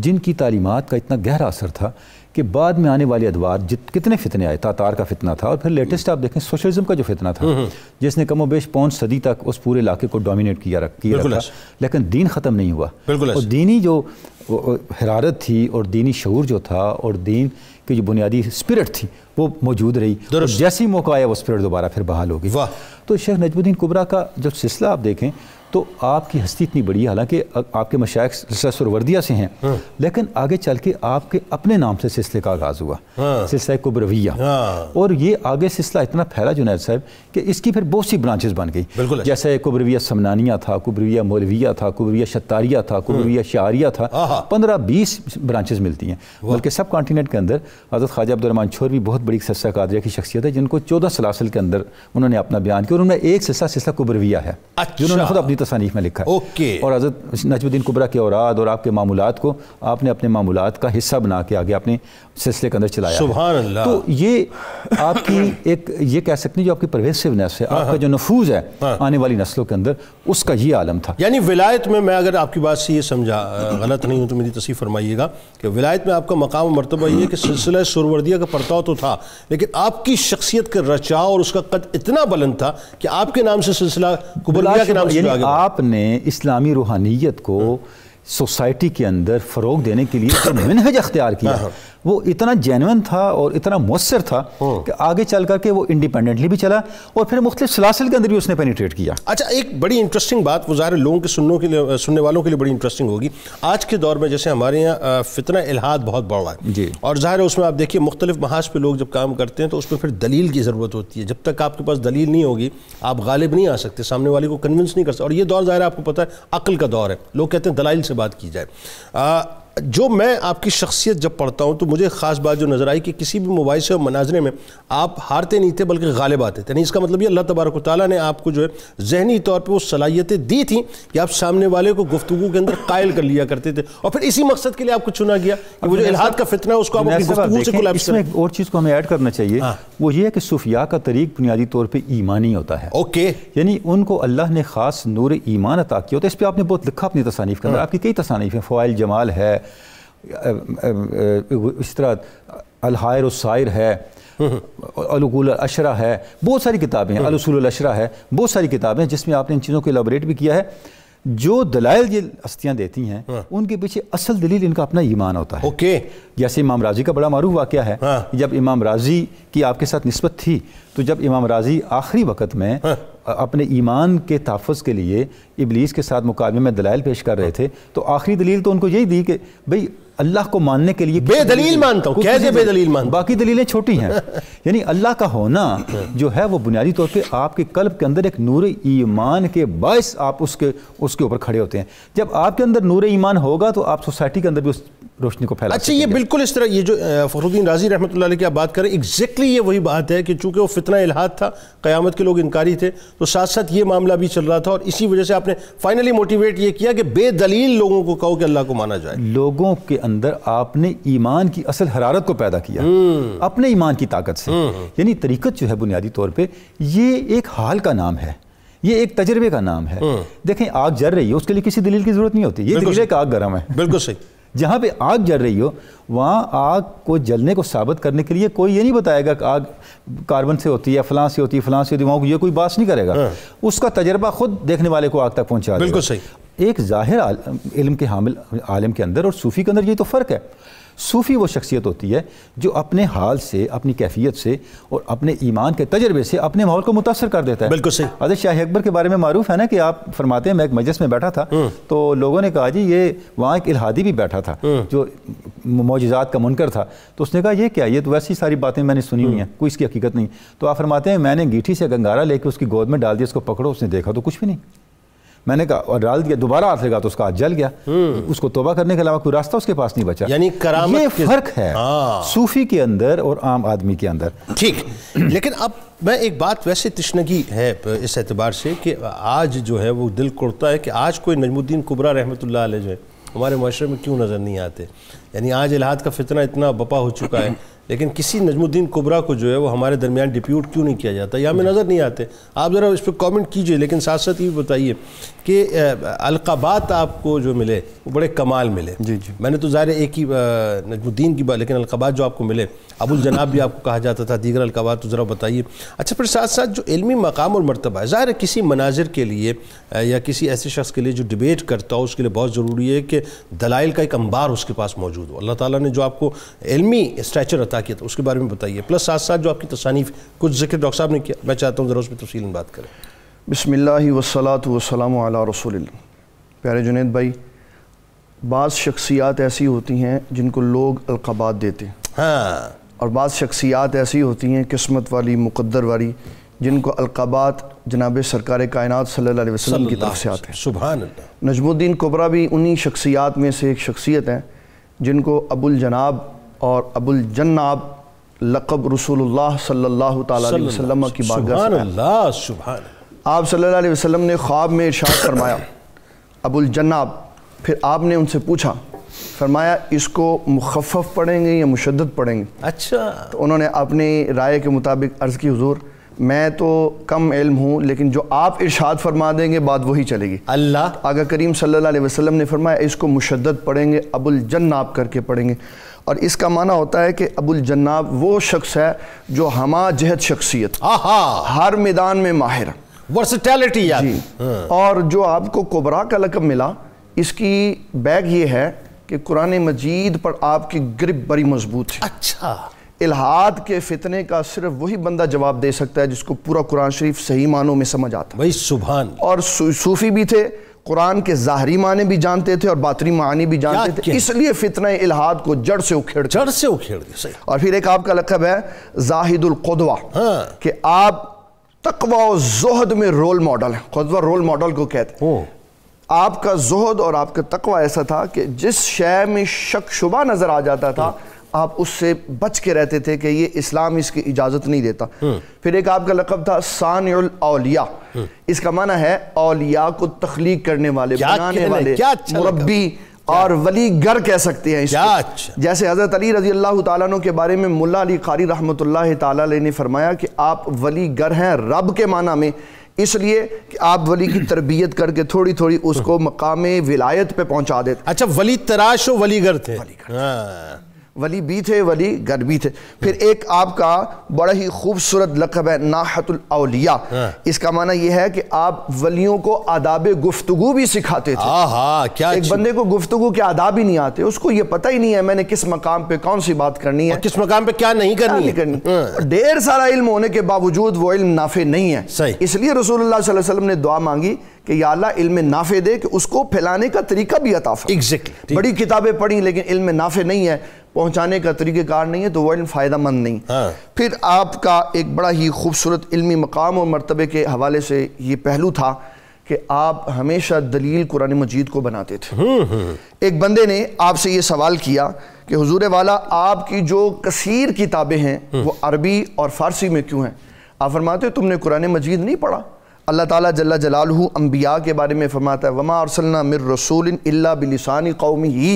जिनकी तालीमत का इतना गहरा असर था कि बाद में आने वाले अदवार जित कितने फितने आए तातार का फितना था और फिर लेटेस्ट आप देखें सोशलिज्म का जो फितना था हम्म, हम्म। जिसने बेश पौन सदी तक उस पूरे इलाके को डोमिनेट किया रख किया रखा लेकिन दीन ख़त्म नहीं हुआ और दीनी जो हरारत थी और दीनी शूर जो था और दीन की जो बुनियादी स्पिरट थी वो मौजूद रही और जैसे ही मौका आया वो स्पिरट दोबारा फिर बहाल हो गई तो शेख नजमुद्दीन कुबरा का जब सिलसिला आप देखें तो आपकी हस्ती इतनी बड़ी है हालांकि आपके मशाक सरवर्दिया से हैं हाँ। लेकिन आगे चल के आपके अपने नाम से सिलसिले का आगाज़ हुआ हाँ। सिलसिला कुबरविया हाँ। और ये आगे सिलसिला इतना फैला जुनेद साहब कि इसकी फिर बहुत सी ब्रांचेस बन गई जैसे कुबरविया समनानिया था कुबरविया मौलविया था कुबरविया शतारिया था कुबरविया शारिया था पंद्रह बीस ब्रांचेज मिलती हैं बल्कि सब कॉन्टीनेंट के अंदर हजरत ख्वाजा अब्दुलरमान छोर भी बहुत बड़ी सिलसिला कादरिया की शख्सियत है जिनको चौदह सलासिल के अंदर उन्होंने अपना बयान किया और उन्होंने एक सिलसिला सिलसिला कुबरविया है जिन्होंने अच्छा। खुद अपनी तसानीफ तो में लिखा है ओके और हज़रत नजमुद्दीन कुबरा की औराद और आपके मामूलत को आपने अपने मामूलत का हिस्सा बना के आगे अपने सिलसिले के अंदर चलाया सुबह तो ये आपकी [COUGHS] एक ये कह सकते हैं जो आपकी परवेसिवनेस है हाँ, आपका हाँ। जो नफूज है हाँ। आने वाली नस्लों के अंदर उसका ये आलम था यानी विलायत में मैं अगर आपकी बात से ये समझा गलत नहीं हूँ तो मेरी तस्वीर फरमाइएगा कि विलायत में आपका मकाम मरतबा ये कि सिलसिला सुरवर्दिया का पड़ताव तो था लेकिन आपकी शख्सियत का रचाव और उसका कद इतना बुलंद था कि आपके नाम से सिलसिला कुबलिया के नाम से आपने इस्लामी रूहानियत को हाँ। सोसाइटी के अंदर फ़रोग देने के लिए तो [COUGHS] मिनहज अख्तियार किया हाँ। वो इतना जेनवन था और इतना मौसर था हाँ। कि आगे चल करके वो इंडिपेंडेंटली भी चला और फिर मुख्तलिफ सलासिल के अंदर भी उसने पेनीट्रेट किया अच्छा एक बड़ी इंटरेस्टिंग बात वजार लोगों के सुनने के लिए सुनने वालों के लिए बड़ी इंटरेस्टिंग होगी आज के दौर में जैसे हमारे यहाँ फितना इलाहाद बहुत बड़ा है जी और ज़ाहिर है उसमें आप देखिए मुख्तलिफ महाज पर लोग जब काम करते हैं तो उसमें फिर दलील की ज़रूरत होती है जब तक आपके पास दलील नहीं होगी आप गालिब नहीं आ सकते सामने वाले को कन्विंस नहीं कर सकते और ये दौर ज़ाहिर आपको पता है अकल का दौर है लोग कहते हैं दलाइल से बात की जाए जो मैं आपकी शख्सियत जब पढ़ता हूँ तो मुझे ख़ास बात जो नज़र आई कि किसी भी मोबाइल से और मनाजरे में आप हारते नहीं थे बल्कि गालिब आते थे नहीं इसका मतलब ये अल्लाह तबारक ताली ने आपको जो है जहनी तौर पर वो सलाहियतें दी थी कि आप सामने वाले को गुफ्तु के अंदर कायल कर लिया करते थे और फिर इसी मकसद के लिए आपको चुना गया कि वो जो इलाहाद का फितना है उसको आप और चीज़ को हमें ऐड करना चाहिए हाँ। वो ये है कि सूफिया का तरीक बुनियादी तौर पर ईमानी होता है ओके यानी उनको अल्लाह ने खास नूर ईमान अता किया होता है इस पर आपने बहुत लिखा अपनी तसानीफ के अंदर हाँ। आपकी कई तसानीफ हैं फ़ाइल जमाल है इस तरह अलहायर उसायर है अलगूल अशरा है बहुत सारी किताबें हैं अलसूल अशरा है बहुत सारी किताबें जिसमें आपने इन चीज़ों को एलाबरेट भी किया है जो दलाइल ये हस्तियाँ देती हैं हाँ। उनके पीछे असल दलील इनका अपना ईमान होता है ओके जैसे इमाम राजी का बड़ा मारूफ वाक़ है हाँ। जब इमाम राजी की आपके साथ नस्बत थी तो जब इमाम राजी आखिरी वक्त में हाँ। अपने ईमान के तहफ़ के लिए इबलीस के साथ मुकाबले में दलाइल पेश कर रहे थे तो आखिरी दलील तो उनको यही दी कि भाई अल्लाह को मानने के लिए बेदलील मानता हूँ कैसे बेदलील मानता बाकी दलीलें छोटी हैं [LAUGHS] यानी अल्लाह का होना जो है वो बुनियादी तौर पे आपके कल्ब के अंदर एक नूर ईमान के बायस आप उसके उसके ऊपर खड़े होते हैं जब आपके अंदर नूर ईमान होगा तो आप सोसाइटी के अंदर भी उस रोशनी को फैला अच्छा ये बिल्कुल इस तरह ये जो फखरुद्दीन राजी रहमत की आप बात करें एग्जैक्टली ये वही बात है कि चूंकि वो फितना इलाहा था क़यामत के लोग इनकारी थे तो साथ साथ ये मामला भी चल रहा था और इसी वजह से आपने फाइनली मोटिवेट ये किया कि बेदलील लोगों को कहो कि अल्लाह को माना जाए लोगों के अंदर आपने ईमान की असल हरारत को पैदा किया हम्म। अपने ईमान की ताकत से हम्म, हम्म। यानी तरीकत जो है बुनियादी तौर पर ये एक हाल का नाम है ये एक तजर्बे का नाम है देखें आग जर रही है उसके लिए किसी दलील की जरूरत नहीं होती ये दलील एक आग गर्म है बिल्कुल सही जहाँ पे आग जल रही हो वहाँ आग को जलने को साबित करने के लिए कोई ये नहीं बताएगा कि आग कार्बन से होती है फलां से होती है फलां से होती है वहाँ ये कोई बात नहीं करेगा हाँ। उसका तजर्बा खुद देखने वाले को आग तक पहुँचा बिल्कुल सही एक ज़ाहिर इल्म के हामिल आलम के अंदर और सूफ़ी के अंदर ये तो फ़र्क है सूफ़ी वो शख्सियत होती है जो अपने हाल से अपनी कैफियत से और अपने ईमान के तजर्बे से अपने माहौल को मुतासर कर देता है बिल्कुल सही हजरत शाह अकबर के बारे में मारूफ है ना कि आप फरमाते हैं मैं एक मजस में बैठा था हम्म। तो लोगों ने कहा जी ये वहाँ एक इलाहादी भी बैठा था हम्म। जो मोजात का मुनकर था तो उसने कहा ये क्या ये तो वैसी सारी बातें मैंने सुनी हुई हम्म। हैं कोई इसकी हकीकत नहीं तो आप फरमाते हैं मैंने गीठी से गंगारा लेकर उसकी गोद में डाल दिया उसको पकड़ो उसने देखा तो कुछ भी नहीं मैंने कहा और डाल दिया दोबारा हाथ लगा तो उसका हाथ जल गया हम्म। उसको तोबा करने के अलावा कोई रास्ता उसके पास नहीं बचा यानी ये फर्क है हाँ। सूफी के अंदर और आम आदमी के अंदर ठीक लेकिन अब मैं एक बात वैसे तश्नगी है इस एतबार से कि आज जो है वो दिल कुड़ता है कि आज कोई नजमुद्दीन कुबरा रहमत जो है हमारे माशरे में क्यों नज़र नहीं आते यानी आज इलाहाद का फितना इतना बपा हो चुका है लेकिन किसी नजमुद्दीन कुबरा को जो है वो हमारे दरमियान डिप्यूट क्यों नहीं किया जाता या हमें नज़र नहीं आते आप ज़रा इस पर कॉमेंट कीजिए लेकिन साथ साथ ये बताइए कि अलकाबात आपको जो मिले वो बड़े कमाल मिले जी जी मैंने तो ज़ाहिर एक ही नजमुद्दीन की बात लेकिन अलकाबात जो आपको मिले अबुल जनाब भी आपको कहा जाता था दीगर अलकाबात तो ज़रा बताइए अच्छा फिर साथ साथ जो इलमी मकाम और मरतबा है ज़ाहिर किसी मनाजिर के लिए या किसी ऐसे शख्स के लिए जो डिबेट करता हो उसके लिए बहुत ज़रूरी है कि दलाइल का एक अंबार उसके पास मौजूद हो अल्लाह ताली ने जो आपको इलमी स्ट्रेचर अता किया था तो उसके बारे में बताइए प्लस साथ साथ जो आपकी तसानीफ कुछ जिक्र डॉक्टर साहब ने किया मैं चाहता हूँ ज़रा उस पर तफसी बात करें बसमिल्ल वसलात वसलाम रसोल प्यारे जुनेद भाई बाज़ शख्सियात ऐसी होती हैं जिनको लोग अलकबात देते हैं हाँ और बाज़ शख्सियात ऐसी होती हैं किस्मत वाली मुकद्दर वाली जिनको अलकबात जनाब सरकार कायनत सल्ला वसलम की तरफ से आते हैं सुबह नजमुद्दीन कोबरा भी उन्हीं शख्सियात में से एक शख्सियत हैं जिनको अबुल जनाब और अबुल जन्नाब लकब रसूलुल्लाह सल्लल्लाहु अलैहि वसल्लम की बारगाह आप सल्लल्लाहु अलैहि वसल्लम ने ख्वाब में इरशाद फरमाया अबुल जन्नाब फिर आपने उनसे पूछा फरमाया इसको मुखफ़ पढ़ेंगे या मुशद पढ़ेंगे अच्छा तो उन्होंने अपनी राय के मुताबिक अर्ज़ की हजूर मैं तो कम इल्म हूँ लेकिन जो आप इरशाद फरमा देंगे बात वही चलेगी अल्लाह आगा करीम सल्लल्लाहु अलैहि वसल्लम ने फरमाया इसको मुशद पढ़ेंगे अबुल जन्नाब करके पढ़ेंगे और इसका माना होता है कि अबुल जन्नाब वो शख्स है जो हमा जहद शख्सियत हर मैदान में माहिर वर्सटैलिटी जी हाँ। और जो आपको कोबरा का लकब मिला इसकी बैग ये है कि कुरान मजीद पर आपकी ग्रिप बड़ी मजबूत है अच्छा इलाहाद के फितने का सिर्फ वही बंदा जवाब दे सकता है जिसको पूरा कुरान शरीफ सही मानों में समझ आता है भाई सुबहान और सूफी भी थे कुरान के ज़ाहरी माने भी जानते थे और बातरी मानी भी जानते थे इसलिए फितन इलाहाद को जड़ से उखेड़ जड़ से उखेड़ सही और फिर एक आपका लकब है जाहिदुलकदवा हाँ। कि आप तकवा जोहद में रोल मॉडल है खुदवा रोल मॉडल को कहते हैं आपका जोहद और आपका तकवा ऐसा था कि जिस शय में शक शुबा नज़र आ जाता था हाँ। आप उससे बच के रहते थे कि ये इस्लाम इसकी इजाज़त नहीं देता हम्म। फिर एक आपका लकब था सानिया हम्म। इसका माना है अलिया को तख्लीक करने वाले बनाने वाले अच्छा मुरबी और वली गर कह सकते हैं अच्छा। जैसे हज़रत अली रजी अल्लाह तु के बारे में मुला अली खारी रहमत ताली ने फरमाया कि आप वली गर हैं रब के माना में इसलिए कि आप वली की तरबियत करके थोड़ी थोड़ी उसको मकाम विलायत पे पहुंचा देते अच्छा वली तराश वली गर थे वलीगर थे। हाँ। वली भी थे वली गर भी थे फिर एक आपका बड़ा ही खूबसूरत लकब है नाहतुल अलिया हाँ। इसका माना यह है कि आप वलियों को आदाब गुफ्तु भी सिखाते थे आहा, क्या एक बंदे को गुफ्तु के आदाब ही नहीं आते उसको ये पता ही नहीं है मैंने किस मकाम पे कौन सी बात करनी है किस मकाम पे क्या नहीं करनी क्या नहीं करनी हाँ। ढेर सारा इल्म होने के बावजूद वो इल्म नाफे नहीं है इसलिए रसूल ने दुआ मांगी कि या इल्म नाफे दे कि उसको फैलाने का तरीका भी अता एग्जैक्टली बड़ी किताबें पढ़ी लेकिन इल्म नाफे नहीं है पहुंचाने का तरीक़ेकार नहीं है तो वो इल्म फ़ायदा मंद नहीं हाँ। फिर आपका एक बड़ा ही खूबसूरत इल्मी मकाम और मरतबे के हवाले से ये पहलू था कि आप हमेशा दलील कुरान मजीद को बनाते थे हम्म, हम्म। एक बंदे ने आपसे ये सवाल किया कि हजूर वाला आपकी जो कसीर किताबें हैं हम्म। वो अरबी और फ़ारसी में क्यों हैं आप फरमाते तुमने कुरान मजीद नहीं पढ़ा अल्लाह ताला जल्ला जलालहू अम्बिया के बारे में फरमाता है वमा अरसलना मिर रसूल बिलसानी कौमी ही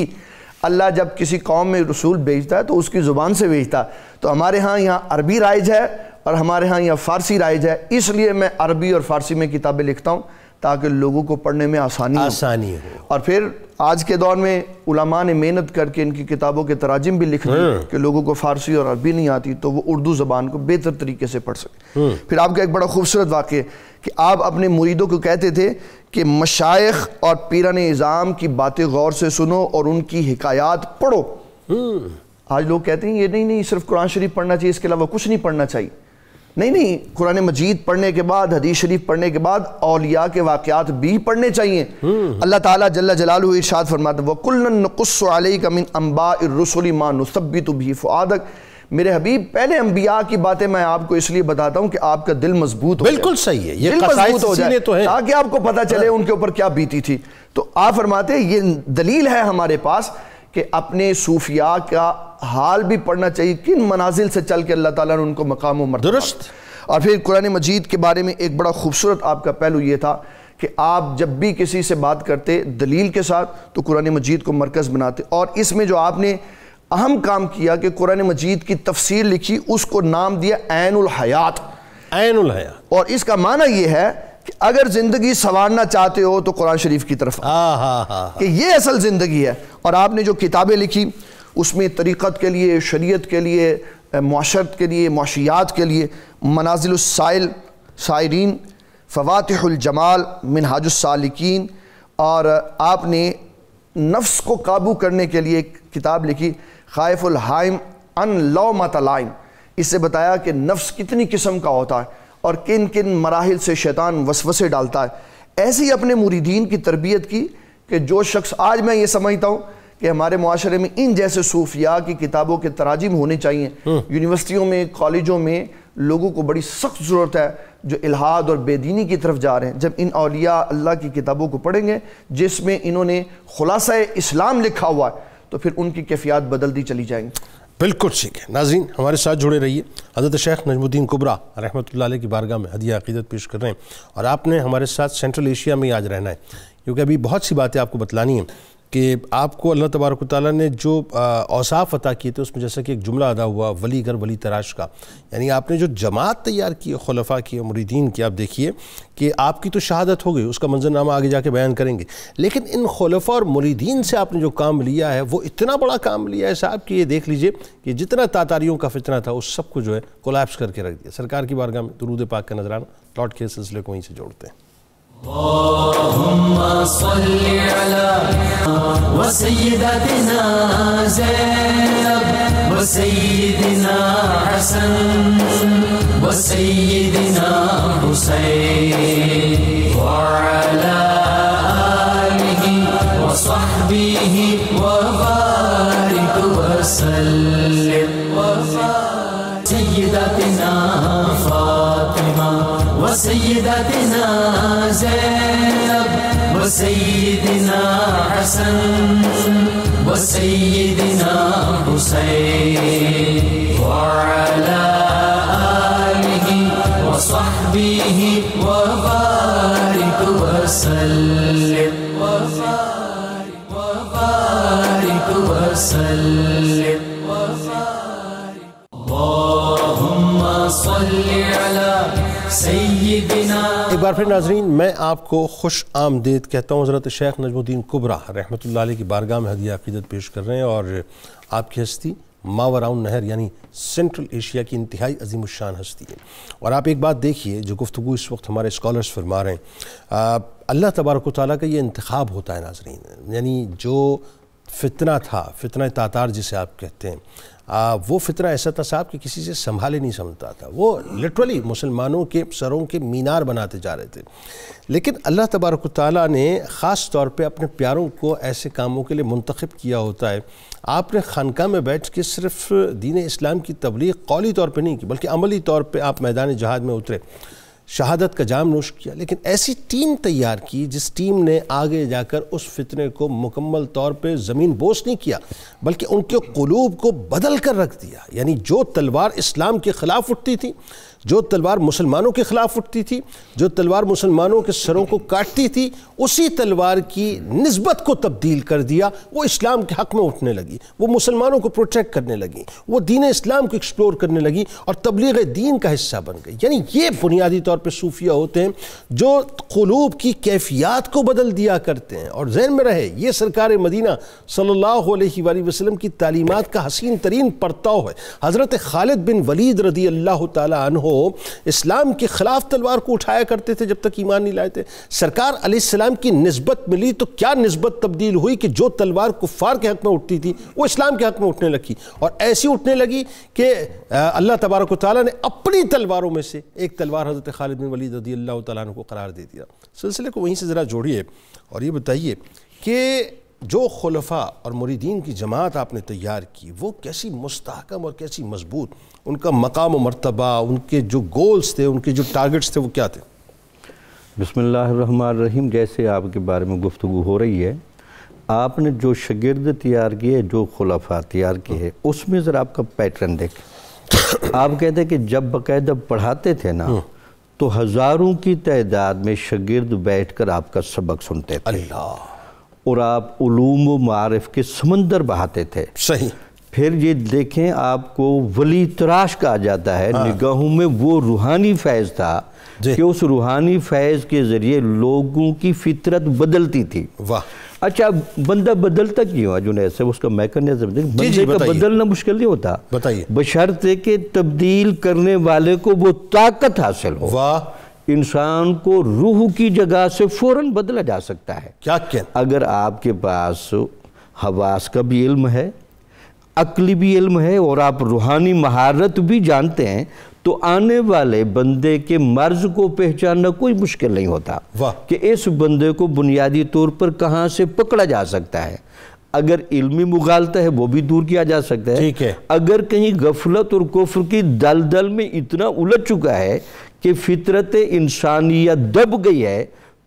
अल्लाह जब किसी कौम में रसूल भेजता है तो उसकी ज़ुबान से भेजता है तो हमारे यहाँ यहाँ अरबी राइज है और हमारे यहाँ यहाँ फ़ारसी राइज है इसलिए मैं अरबी और फ़ारसी में किताबें लिखता हूँ ताकि लोगों को पढ़ने में आसानी आसानी हो, हो। और फिर आज के दौर में उलमा ने मेहनत करके इनकी किताबों के तराजिम भी लिख दिए हाँ। कि लोगों को फारसी और अरबी नहीं आती तो वो उर्दू ज़बान को बेहतर तरीके से पढ़ सके हाँ। फिर आपका एक बड़ा खूबसूरत वाक्य कि आप अपने मुरीदों को कहते थे कि मशाइ और पीरान निज़ाम की बातें गौर से सुनो और उनकी हकयात पढ़ो हाँ। आज लोग कहते हैं ये नहीं नहीं सिर्फ कुरान शरीफ पढ़ना चाहिए इसके अलावा कुछ नहीं पढ़ना चाहिए नहीं नहीं कुरान मजीद पढ़ने के बाद हदीस शरीफ पढ़ने के बाद औलिया के वाक़ात भी पढ़ने चाहिए हम्म। अल्लाह ताला जल्ला जलाल इरशाद फरमाता वकुल्लकुस्ल अम्बा रसोली मान तो भी फुआदक मेरे हबीब पहले अम्बिया की बातें मैं आपको इसलिए बताता हूँ कि आपका दिल मजबूत हो बिल्कुल सही है ये दिल मजबूत हो जाए तो है ताकि आपको पता चले उनके ऊपर क्या बीती थी तो आप फरमाते ये दलील है हमारे पास कि अपने सूफिया का हाल भी पढ़ना चाहिए किन मनाजिल से चल के अल्लाह ताला ने उनको मकाम मर दुरुस्त और फिर कुरान मजीद के बारे में एक बड़ा खूबसूरत आपका पहलू ये था कि आप जब भी किसी से बात करते दलील के साथ तो कुरान मजीद को मरकज़ बनाते और इसमें जो आपने अहम काम किया कि कुरान मजीद की तफसीर लिखी उसको नाम दिया ऐन हयात हयात और इसका माना यह है अगर ज़िंदगी संवारना चाहते हो तो कुरान शरीफ की तरफ हाँ हाँ, हाँ हाँ कि ये असल ज़िंदगी है और आपने जो किताबें लिखी उसमें तरीक़त के लिए शरीयत के लिए माशरत के लिए माशियात के लिए मनाजिलसाइल शायरीन फ़वातजमाल मिनहाजुसालिकीन और आपने नफ्स को काबू करने के लिए किताब लिखी खाइफुल हाइम अन लौ मतलाइन इससे बताया कि नफ्स कितनी किस्म का होता है और किन किन मराहल से शैतान वसवसे डालता है ऐसी अपने मुरीदीन की तरबियत की कि जो शख्स आज मैं ये समझता हूँ कि हमारे माशरे में इन जैसे सूफिया की किताबों के तराजिम होने चाहिए हम्म। यूनिवर्सिटियों में कॉलेजों में लोगों को बड़ी सख्त ज़रूरत है जो इलाहाद और बेदीनी की तरफ जा रहे हैं जब इन अलिया अल्लाह की किताबों को पढ़ेंगे जिसमें इन्होंने खुलासा इस्लाम लिखा हुआ है तो फिर उनकी कैफियत दी चली जाएंगी बिल्कुल ठीक है नाजीन हमारे साथ जुड़े रहिए हज़रत शेख नजमुद्दीन कुबरा रहमत की बारगाह में हदिया अकीदत पेश कर रहे हैं और आपने हमारे साथ सेंट्रल एशिया में ही आज रहना है क्योंकि अभी बहुत सी बातें आपको बतलानी हैं कि आपको अल्लाह तबारक ताली ने जो औसाफ अता किए थे उसमें जैसा कि एक जुमला अदा हुआ वली गर वली तराश का यानी आपने जो जमात तैयार की खलफा की मुरीदीन की आप देखिए कि आपकी तो शहादत हो गई उसका मंजरनामा आगे जाके बयान करेंगे लेकिन इन खलफा और मुरीदीन से आपने जो काम लिया है वो इतना बड़ा काम लिया है साहब कि ये देख लीजिए कि जितना तातारियों का फितना था उस सबको जो है कोलैप्स करके रख दिया सरकार की बारगाह में दरूद पाक का नजराना लौट के सिलसिले को वहीं से जोड़ते हैं اللهم صل على وسيدتنا زينب وسيدنا حسن وسيدنا حسين وعلى آله وصحبه وبارك وسلم وسيداتنا زينب وسيدنا حسن وسيدنا حسين फिर नाजरीन मैं आपको खुश आमदेद कहता हूँ हज़रत शेख नजमुद्दीन कुबरा रहमत की बारगाह में हदिया अकीदत पेश कर रहे हैं और आपकी हस्ती मावराउन नहर यानी सेंट्रल एशिया की इंतहाई अजीम शान हस्ती है और आप एक बात देखिए जो गुफ्तु इस वक्त हमारे स्कॉलर्स फरमा रहे हैं अल्लाह तबारक ताली का ये इंतखब होता है नाजरीन यानी जो फितना था फितना तातार जिसे आप कहते हैं आ, वो फितरा ऐसा था साहब कि किसी से संभाले नहीं समझता था वो लिटरली मुसलमानों के सरों के मीनार बनाते जा रहे थे लेकिन अल्लाह तबारक ताली ने ख़ास तौर पर अपने प्यारों को ऐसे कामों के लिए मंतखब किया होता है आपने खानका में बैठ के सिर्फ दीन इस्लाम की तबलीग कौली तौर पर नहीं की बल्कि अमली तौर पर आप मैदान जहाज में उतरे शहादत का जाम नोश किया लेकिन ऐसी टीम तैयार की जिस टीम ने आगे जाकर उस फितने को मुकम्मल तौर पे ज़मीन बोस नहीं किया बल्कि उनके कलूब को बदल कर रख दिया यानी जो तलवार इस्लाम के ख़िलाफ़ उठती थी जो तलवार मुसलमानों के ख़िलाफ़ उठती थी जो तलवार मुसलमानों के सरों को काटती थी उसी तलवार की नस्बत को तब्दील कर दिया वो इस्लाम के हक़ में उठने लगी वो मुसलमानों को प्रोटेक्ट करने लगी वो दीन इस्लाम को एक्सप्लोर करने लगी और तबलीग दीन का हिस्सा बन गई यानी ये बुनियादी तौर पर सूफिया होते हैं जो क़लूब की कैफियात को बदल दिया करते हैं और जहन में रहे ये सरकार मदीना सल्ला वसलम की तालीमत का हसीन तरीन परताव है हज़रत खालिद बिन वलीद रदी अल्लाह तन वो इस्लाम के ख़िलाफ़ तलवार को उठाया करते थे जब तक ईमान नहीं लाए थे सरकार आसमाम की नस्बत मिली तो क्या नस्बत तब्दील हुई कि जो तलवार कुफ़ार के हक़ में उठती थी वो इस्लाम के हक़ में उठने लगी और ऐसी उठने लगी कि अल्लाह तबारक ताली ने अपनी तलवारों में से एक तलवार हज़रत खालिद बिन वलीद रदी अल्लाह तु को करार दे दिया सिलसिले को वहीं से ज़रा जोड़िए और ये बताइए कि जो खलफा और मुरीदीन की जमात आपने तैयार की वो कैसी मुस्तकम और कैसी मजबूत उनका मकाम मरतबा उनके जो गोल्स थे उनके जो टारगेट्स थे वो क्या थे बसमीम जैसे आपके बारे में गुफ्तु हो रही है आपने जो शगिर्द तैयार किए जो खलफा तैयार किए उसमें ज़रा आपका पैटर्न देखें आप कहते कि जब बाकायदा पढ़ाते थे ना तो हज़ारों की तादाद में शगिर्द बैठ कर आपका सबक सुनते थे अल्लाह और आप ूम मारफ के समंदर बहाते थे सही फिर ये देखें आपको वली तराश कहा जाता है हाँ। निगाहों में वो रूहानी फैज़ था कि उस रूहानी फैज़ के ज़रिए लोगों की फितरत बदलती थी वाह अच्छा बंदा बदलता क्यों है जुनेद ऐसे उसका मैकन बंदे का बदलना मुश्किल नहीं होता बताइए बशर्ते कि तब्दील करने वाले को वो ताकत हासिल हो वाह इंसान को रूह की जगह से फौरन बदला जा सकता है क्या क्या अगर आपके पास हवास का भी इल्म है अकली भी इल्म है और आप रूहानी महारत भी जानते हैं तो आने वाले बंदे के मर्ज को पहचानना कोई मुश्किल नहीं होता कि इस बंदे को बुनियादी तौर पर कहाँ से पकड़ा जा सकता है अगर इल्मी मुगालता है वो भी दूर किया जा सकता है ठीक है अगर कहीं गफलत और कुफ्र की दलदल में इतना उलझ चुका है कि फितरत इंसानियत दब गई है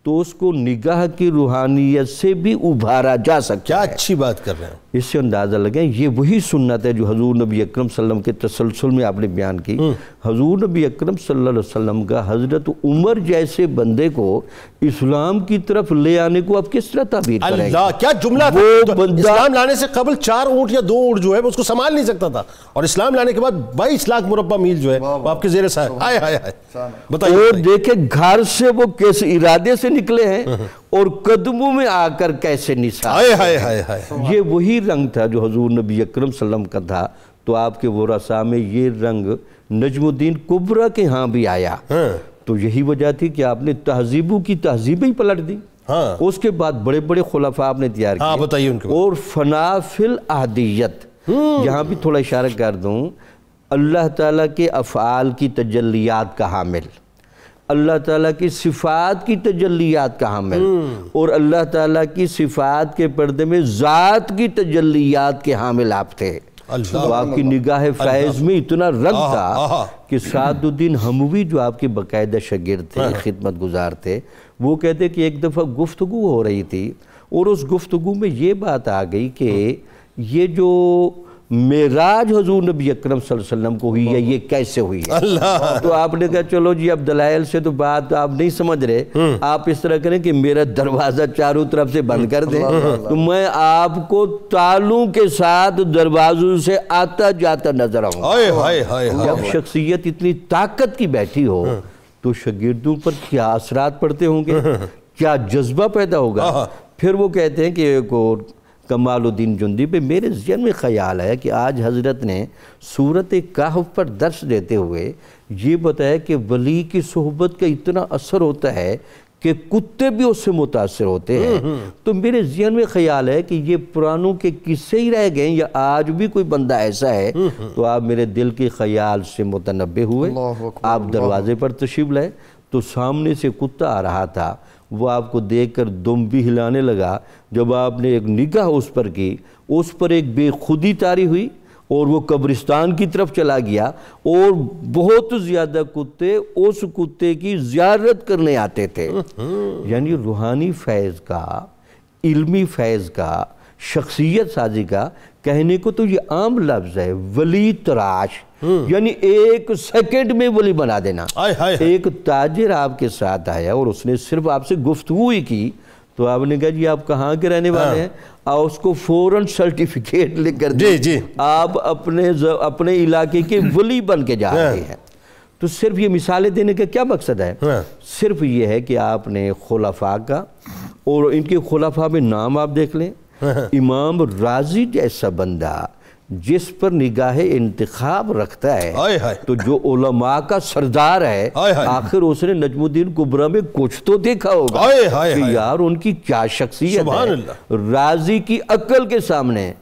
तो उसको निगाह की रूहानियत से भी उभारा जा सकता क्या अच्छी बात कर रहे हैं इससे अंदाज़ा लगे ये वही सुन्नत है जो हजूर नबी अक्रम सल्लम के तसलसल में आपने बयान की हम्म। हजूर नबी अक्रम सल्लल्लाहु अलैहि वसल्लम का हज़रत उमर जैसे बंदे को इस्लाम की तरफ ले आने को आप किस तरह तबीर क्या जुमला वो तो इस्लाम लाने से कबल चार ऊँट या दो ऊँट जो है उसको संभाल नहीं सकता था और इस्लाम लाने के बाद बाईस लाख मुरबा मील जो है आपके जेर साहब आए हाय हाय बताइए देखे घर से वो किस इरादे से निकले हैं और कदमों में आकर कैसे निशान हाय हाय हाय हाय ये वही रंग था जो हजूर नबी अक्रम सलम का था तो आपके वो रसा में ये रंग नजमुद्दीन कुबरा के यहाँ भी आया हाँ। तो यही वजह थी कि आपने तहजीबों की तहजीबें ही पलट दी हाँ। उसके बाद बड़े बड़े खुलाफा आपने तैयार हाँ, बताइए उनको और फनाफिल अहदियत हम्म। यहाँ भी थोड़ा इशारा कर दूँ अल्लाह ताला के अफ़ाल की तजलियात का हामिल अल्लाह ताला की सिफात की तजलियात का हम हम्म। है और अल्लाह ताला की सिफात के पर्दे में ज़ात की तजलियात के हामिल आप थे तो आपकी निगाह फैज़ में इतना रंग था कि सादुद्दीन हमवी जो आपके बाकायदा शगिर थे हाँ। खिदमत गुजार थे वो कहते कि एक दफ़ा गुफ्तु हो रही थी और उस गुफ्तु में ये बात आ गई कि ये जो मेराज हजूर नबी अक्रम वसल्लम को हुई है ये कैसे हुई है अल्लाह तो आपने कहा चलो जी अब दलायल से तो बात आप नहीं समझ रहे हम्म। आप इस तरह करें कि मेरा दरवाज़ा चारों तरफ से बंद कर दें तो मैं आपको तालों के साथ दरवाजों से आता जाता नजर आऊंगा जब शख्सियत इतनी ताकत की बैठी हो हम्म। तो शगिर्दों पर क्या असरात पड़ते होंगे हम्म। क्या जज्बा पैदा होगा फिर वो कहते हैं कि एक और कमालुद्दीन जुंदी पे मेरे जहन में ख्याल है कि आज हज़रत ने सूरत कहफ पर दर्श देते हुए ये बताया कि वली की सहबत का इतना असर होता है कि कुत्ते भी उससे मुतासर होते हैं हम्म, हम्म। तो मेरे जहन में ख्याल है कि ये पुरानों के किस्से ही रह गए या आज भी कोई बंदा ऐसा है हम्म, तो आप मेरे दिल के ख्याल से मुतनबे हुए आप दरवाजे पर तशीब लाए तो सामने से कुत्ता आ रहा था वो आपको देखकर दुम भी हिलाने लगा जब आपने एक निगाह उस पर की उस पर एक बेखुदी तारी हुई और वो कब्रिस्तान की तरफ चला गया और बहुत ज़्यादा कुत्ते उस कुत्ते की ज्यारत करने आते थे [LAUGHS] यानी रूहानी फैज़ का इल्मी फैज़ का शख्सियत साजी का कहने को तो ये आम लफ्ज है वली तराश हम्म। यानी एक सेकेंड में वली बना देना आए, आए, आए। एक ताजिर आपके साथ आया और उसने सिर्फ आपसे गुफ्तु ही की तो आपने कहा जी आप कहाँ के रहने वाले हाँ। हैं और उसको फौरन सर्टिफिकेट [LAUGHS] लेकर जी जी आप अपने अपने इलाके के [LAUGHS] वली बन के जा रहे हाँ। हैं तो सिर्फ ये मिसालें देने का क्या मकसद है हाँ। सिर्फ ये है कि आपने खुलाफा का और इनके खुलाफा में नाम आप देख लें [LAUGHS] इमाम राजी जैसा बंदा जिस पर निगाह इंतखाब रखता है आए आए। तो जो ओलमा का सरदार है आखिर उसने नजमुद्दीन कुबरा में कुछ तो देखा होगा आए, आए, आए, यार उनकी क्या शख्सियत है राजी की अक्ल के सामने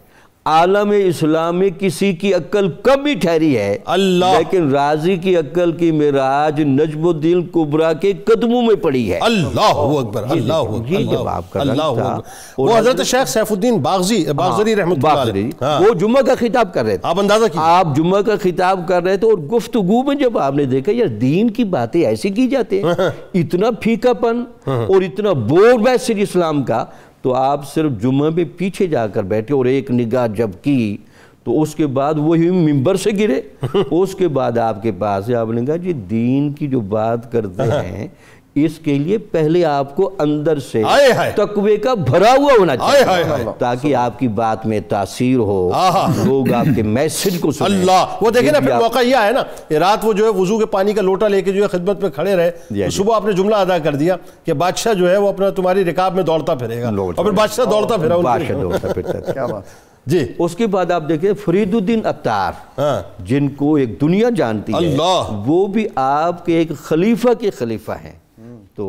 आलम इस्लामी किसी की अक्ल कभी ठहरी है अल्लाह लेकिन राजी की अक्ल की मेराज नजमुद्दीन कुबरा के कदमों में पड़ी है अल्लाह अकबर अल्लाह ये जवाब कर अल्लाह वो हजरत शेख सैफुद्दीन बागजी हाँ, बागजरी रहमत हाँ। वो जुम्मे का खिताब कर रहे थे आप अंदाजा कीजिए आप जुम्मे का खिताब कर रहे थे और गुफ्तगु में जब आपने देखा यार दीन की बातें ऐसी की जाती है हाँ। इतना फीकापन और इतना बोर बैसे इस्लाम का तो आप सिर्फ जुम्मे पे पीछे जाकर बैठे और एक निगाह जब की तो उसके बाद वही मिंबर से गिरे [LAUGHS] उसके बाद आपके पास आपने कहा जी दीन की जो बात करते [LAUGHS] हैं इसके लिए पहले आपको अंदर से तकवे का भरा हुआ होना चाहिए आए आए आए ताकि आपकी बात में तासीर हो लोग आपके मैसेज को अल्लाह वो देखे ना फिर मौका यह है ना रात वो जो है वजू के पानी का लोटा लेके जो है खिदमत में खड़े रहे तो सुबह आपने जुमला अदा कर दिया कि बादशाह जो है वो अपना तुम्हारी रिकाब में दौड़ता फिरेगा और फिर बादशाह दौड़ता फिर बादशाह दौड़ता फिरता जी उसके बाद आप देखिए फरीदुद्दीन अतार हाँ। जिनको एक दुनिया जानती है वो भी आपके एक खलीफा के खलीफा हैं तो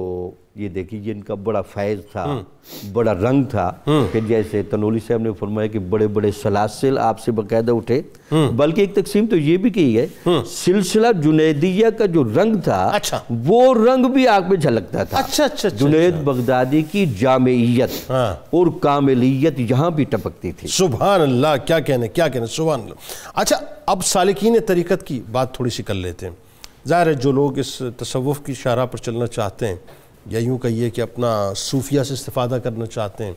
ये देखिए इनका बड़ा फैज़ था हम्म। बड़ा रंग था हम्म। कि जैसे तनोली साहब ने फरमाया कि बड़े बड़े सलासिल आपसे बाकायदा उठे हम्म। बल्कि एक तकसीम तो ये भी की है सिलसिला जुनेदिया का जो रंग था अच्छा। वो रंग भी आग में झलकता था अच्छा अच्छा, अच्छा जुनेद अच्छा। बगदादी की जामयत हाँ। और कामिलियत यहाँ भी टपकती थी सुबह अल्लाह क्या कहने क्या कहने सुबह अच्छा अब सालिकीन तरीकत की बात थोड़ी सी कर लेते हैं ज़ाहिर है जो लोग इस तसवुफ़ की शारा पर चलना चाहते हैं या यूँ कहिए कि अपना सूफिया से इस्ता करना चाहते हैं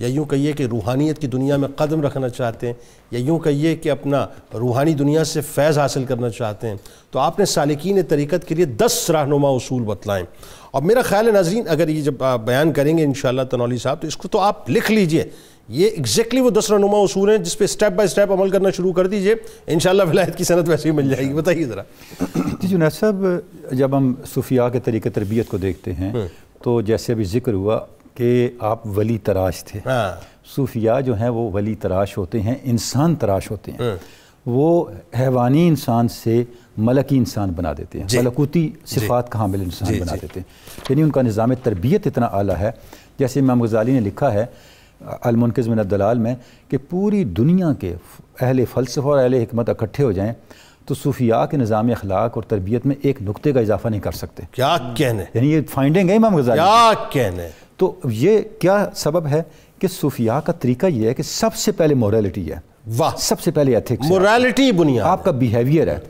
या यूँ कहिए कि रूहानियत की दुनिया में कदम रखना चाहते हैं या यूँ कहिए कि अपना रूहानी दुनिया से फैज़ हासिल करना चाहते हैं तो आपने सालिकीन तरीक़त के लिए दस रहनुमा असूल बतलाएँ और मेरा ख्याल है नाजरीन अगर ये जब बयान करेंगे इन तनौली साहब तो इसको तो आप लिख लीजिए ये एग्जैक्टली वो दस रनुमा असूल हैं जिस स्टेप बाई स्टेप अमल करना शुरू कर दीजिए इन विलायत की सनत वैसे ही मिल जाएगी बताइए ज़रा जी जुनैद साहब जब हम सूफिया के तरीके तरबियत को देखते हैं हाँ। तो जैसे अभी जिक्र हुआ कि आप वली तराश थे हाँ। सूफिया जो हैं वो वली तराश होते हैं इंसान तराश होते हैं हाँ। वो हैवानी इंसान से मलकी इंसान बना देते हैं मलकूती सिफात का हामिल इंसान बना देते हैं यानी उनका निज़ाम तरबियत इतना आला है जैसे इमाम गजाली ने लिखा है अलमनकज़ मिन दलाल में कि पूरी दुनिया के अहल फ़लसफ़ा और अहल हमत इकट्ठे हो जाएँ तो सूफिया के निज़ाम अखलाक और तरबियत में एक नुकते का इजाफा नहीं कर सकते क्या कहने यानी ये फाइंडिंग है इमाम गजाली क्या कहने तो ये क्या सबब है कि सूफिया का तरीका ये है कि सबसे पहले मोरालिटी है वाह सबसे पहले एथिक्स मोरालिटी बुनिया आपका बिहेवियर है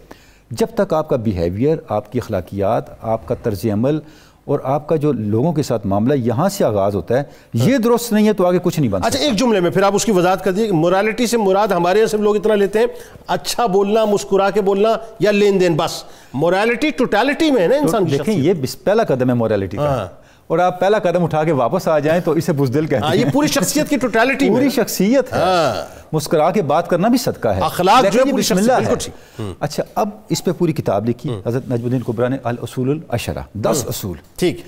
जब तक आपका बिहेवियर आपकी अखलाकियात आपका तर्ज अमल और आपका जो लोगों के साथ मामला यहां से आगाज होता है ये दुरुस्त नहीं है तो आगे कुछ नहीं बनता अच्छा एक जुमले में फिर आप उसकी वजात कर दिए मोरालिटी से मुराद हमारे यहाँ सब लोग इतना लेते हैं अच्छा बोलना मुस्कुरा के बोलना या लेन देन बस मोरालिटी टोटालिटी में है ना इंसान तो देखें ये पहला कदम है मोरालिटी का हाँ। और आप पहला कदम उठा के वापस आ जाएं तो इसे बुजदिल कहते हाँ, हैं ये पूरी शख्सियत की टोटलिटी पूरी शख्सियत है हाँ। मुस्करा के बात करना भी सदका है अखलाक जो है पूरी शख्सियत है हम्म। अच्छा अब इस पे पूरी किताब लिखी हम्म। हजरत नजमुद्दीन कुबरा ने अल असूल अशरा दस असूल हम्म। ठीक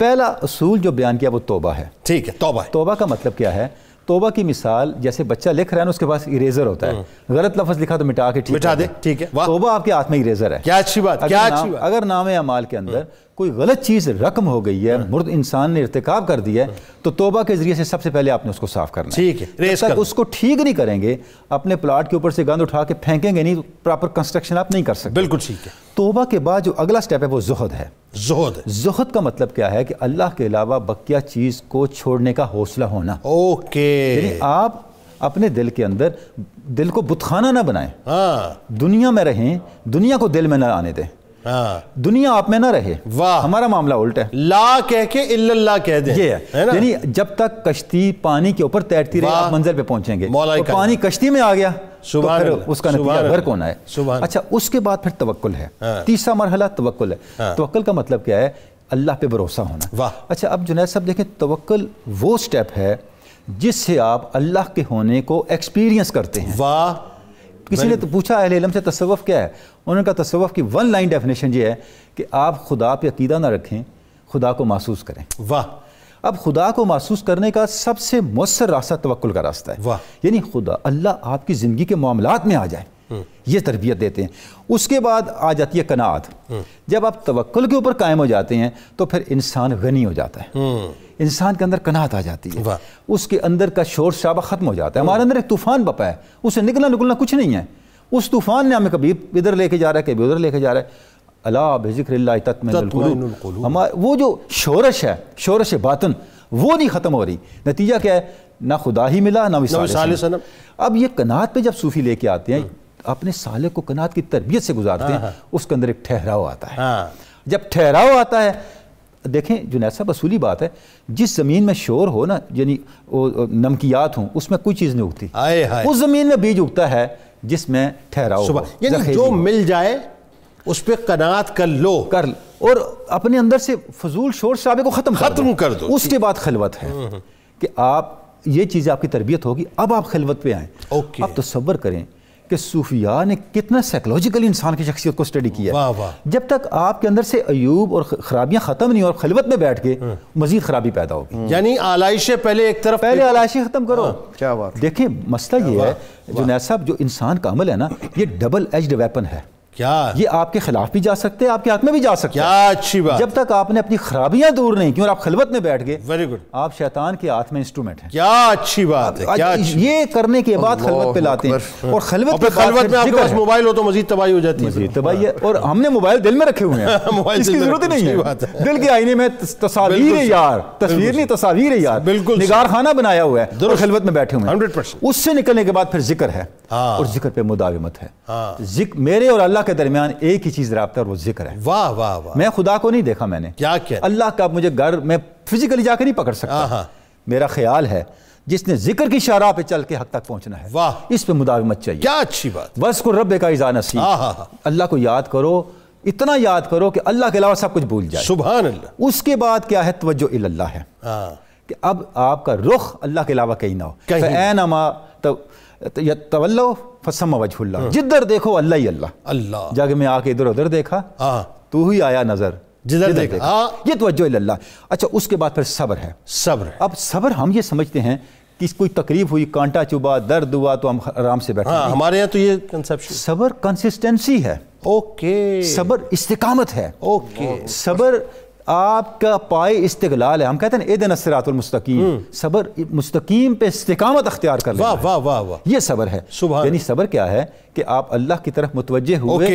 पहला असूल जो बयान किया वो तोबा है ठीक है तोबा तोबा का मतलब क्या है तोबा की मिसाल जैसे बच्चा लिख रहा है ना उसके पास इरेजर होता है गलत लफ्ज लिखा तो मिटा के ठीक मिटा दे ठीक है तोबा आपके हाथ में इरेजर है क्या अच्छी बात क्या अच्छी बात अगर नाम अमाल के अंदर कोई गलत चीज़ रकम हो गई है हाँ। मुर्द इंसान ने इरतकब कर दिया है हाँ। तो तोबा के जरिए से सबसे पहले आपने उसको साफ करना ठीक है रेस कर उसको ठीक नहीं करेंगे अपने प्लाट के ऊपर से गंद उठा के फेंकेंगे नहीं प्रॉपर कंस्ट्रक्शन आप नहीं कर सकते बिल्कुल ठीक है तोबा के बाद जो अगला स्टेप है वो जहद है जहद जहद का मतलब क्या है कि अल्लाह के अलावा बकिया चीज़ को छोड़ने का हौसला होना ओके आप अपने दिल के अंदर दिल को बुतखाना ना बनाए हाँ। दुनिया में रहें दुनिया को दिल में ना आने दें हाँ। दुनिया आप में ना रहे वाह हमारा मामला उल्टा है ला कह के इल्ला कह दे ये यानी जब तक कश्ती पानी के ऊपर तैरती रही आप मंजिल पे पहुंचेंगे तो पानी कश्ती में आ गया सुबह तो उसका नतीजा घर कौन आए अच्छा उसके बाद फिर तवक्ल है हाँ। तीसरा मरहला तवक्ल है हाँ। तवक्ल का मतलब क्या है अल्लाह पे भरोसा होना वाह अच्छा अब जुनेद साहब देखें तवक्ल वो स्टेप है जिससे आप अल्लाह के होने को एक्सपीरियंस करते हैं वाह किसी ने तो पूछा अहल इलम से तसव्वुफ क्या है उनका तसवफ़ की वन लाइन डेफिनेशन ये है कि आप खुदा पे अकीदा ना रखें खुदा को महसूस करें वाह अब खुदा को महसूस करने का सबसे मौसर रास्ता तवक्ल का रास्ता है वाह यानी खुदा अल्लाह आपकी ज़िंदगी के मामला में आ जाए हम्म। ये तरबियत देते हैं उसके बाद आ जाती है कनात हम्म। जब आप तवक्ल के ऊपर कायम हो जाते हैं तो फिर इंसान गनी हो जाता है हम्म। इंसान के अंदर कनात आ जाती है उसके अंदर का शोर शाबा ख़त्म हो जाता है हमारे अंदर एक तूफ़ान बपा है उसे निकलना निकलना कुछ नहीं है उस तूफान ने हमें कभी इधर लेके जा रहा है कभी उधर लेके जा रहा है अला बिक्र तत्म हमारा वो जो शोरश है शोरश बातन वो नहीं ख़त्म हो रही नतीजा क्या है ना खुदा ही मिला ना विसाल अब ये कनात पे जब सूफ़ी लेके आते हैं अपने साले को कनात की तरबियत से गुजारते हैं हाँ, हाँ। उसके अंदर एक ठहराव आता है हाँ। जब ठहराव आता है देखें जुनैसा वसूली बात है जिस ज़मीन में शोर हो ना यानी नमकियात हों उसमें कोई चीज़ नहीं उगती उस ज़मीन में बीज उगता है जिसमें ठहराओ यानी जो मिल जाए उस पर कनात कर लो कर और अपने अंदर से फजूल शोर शराबे को ख़त्म ख़त्म कर दो उसके बाद खलवत है हम्म। कि आप ये चीज़ आपकी तरबियत होगी अब आप खलवत पे आए आप तस्वर करें कि सूफिया ने कितना साइकोलॉजिकल इंसान की शख्सियत को स्टडी किया वाह वाह जब तक आपके अंदर से अयूब और खराबियां खत्म नहीं और खलबत में बैठ के हाँ। मजीद खराबी पैदा होगी हम्म। यानी आलाइशे पहले एक तरफ पहले आलाइश खत्म करो हाँ। क्या बात देखें मसला ये है जो साहब जो इंसान का अमल है ना ये डबल एज्ड वेपन है क्या ये आपके खिलाफ भी जा सकते हैं आपके हाथ में भी जा सकते क्या अच्छी बात जब तक आपने अपनी खराबियां दूर नहीं की और आप खलबत में बैठ गए वेरी गुड आप शैतान के हाथ में इंस्ट्रूमेंट हैं क्या अच्छी बात है क्या ये करने के बाद खलबत पे लाते हैं और खलबत पे खलबत में आपके पास मोबाइल हो तो मजीद तबाही हो जाती है तबाही है और हमने मोबाइल दिल में रखे हुए हैं [LAUGHS] मोबाइल की जरूरत नहीं है दिल के आईने में तस्वीर है यार तस्वीर नहीं तस्वीर है यार बिल्कुल निगार खाना बनाया हुआ है खलबत में बैठे हुए हैं उससे निकलने के बाद फिर जिक्र है हाँ। और जिक्र पे मुदावमत है हाँ। जिक्र मेरे और अल्लाह के दरमियान एक ही चीज़ रहा वो जिक्र है वाह वाह वाह मैं खुदा को नहीं देखा मैंने क्या क्या अल्लाह का मुझे घर में फिजिकली जाकर नहीं पकड़ सकता हाँ, हाँ। मेरा ख्याल है जिसने जिक्र की शराह पे चल के हक तक पहुंचना है वाह इस पे मुदावमत चाहिए क्या अच्छी बात बस को रब का इजा नसीब हाँ, अल्लाह को याद करो इतना याद करो कि अल्लाह के अलावा सब कुछ भूल जाए सुबह उसके बाद क्या है तवज्जो इल्लाह है कि अब आपका रुख अल्लाह के अलावा कहीं ना हो कहीं। अमा तब तवल्लो फसम वजहुल्ला हाँ। जिधर देखो अल्लाह ही अल्लाह अल्लाह जग में आके इधर उधर देखा हाँ। तू ही आया नजर जिधर देखा, देखा। हाँ। ये तवज्जो अल्लाह अच्छा उसके बाद फिर सब्र है सब्र अब सब्र हम ये समझते हैं कि कोई तकलीफ हुई कांटा चुबा दर्द हुआ तो हम आराम से बैठे हमारे यहाँ तो ये कंसेप्शन सब्र कंसिस्टेंसी है ओके सब्र इस्तेकामत है ओके सब्र आपका पाए इस्तलाल है हम कहते हैं ए दिन असरातमस्तकीम हम्म। सबर मुस्तकीम पे इस्तकामत अख्तियार कर वाह वाह वाह वाह ये सबर है यानी सबर क्या है कि आप अल्लाह की तरफ मुतवजह हुए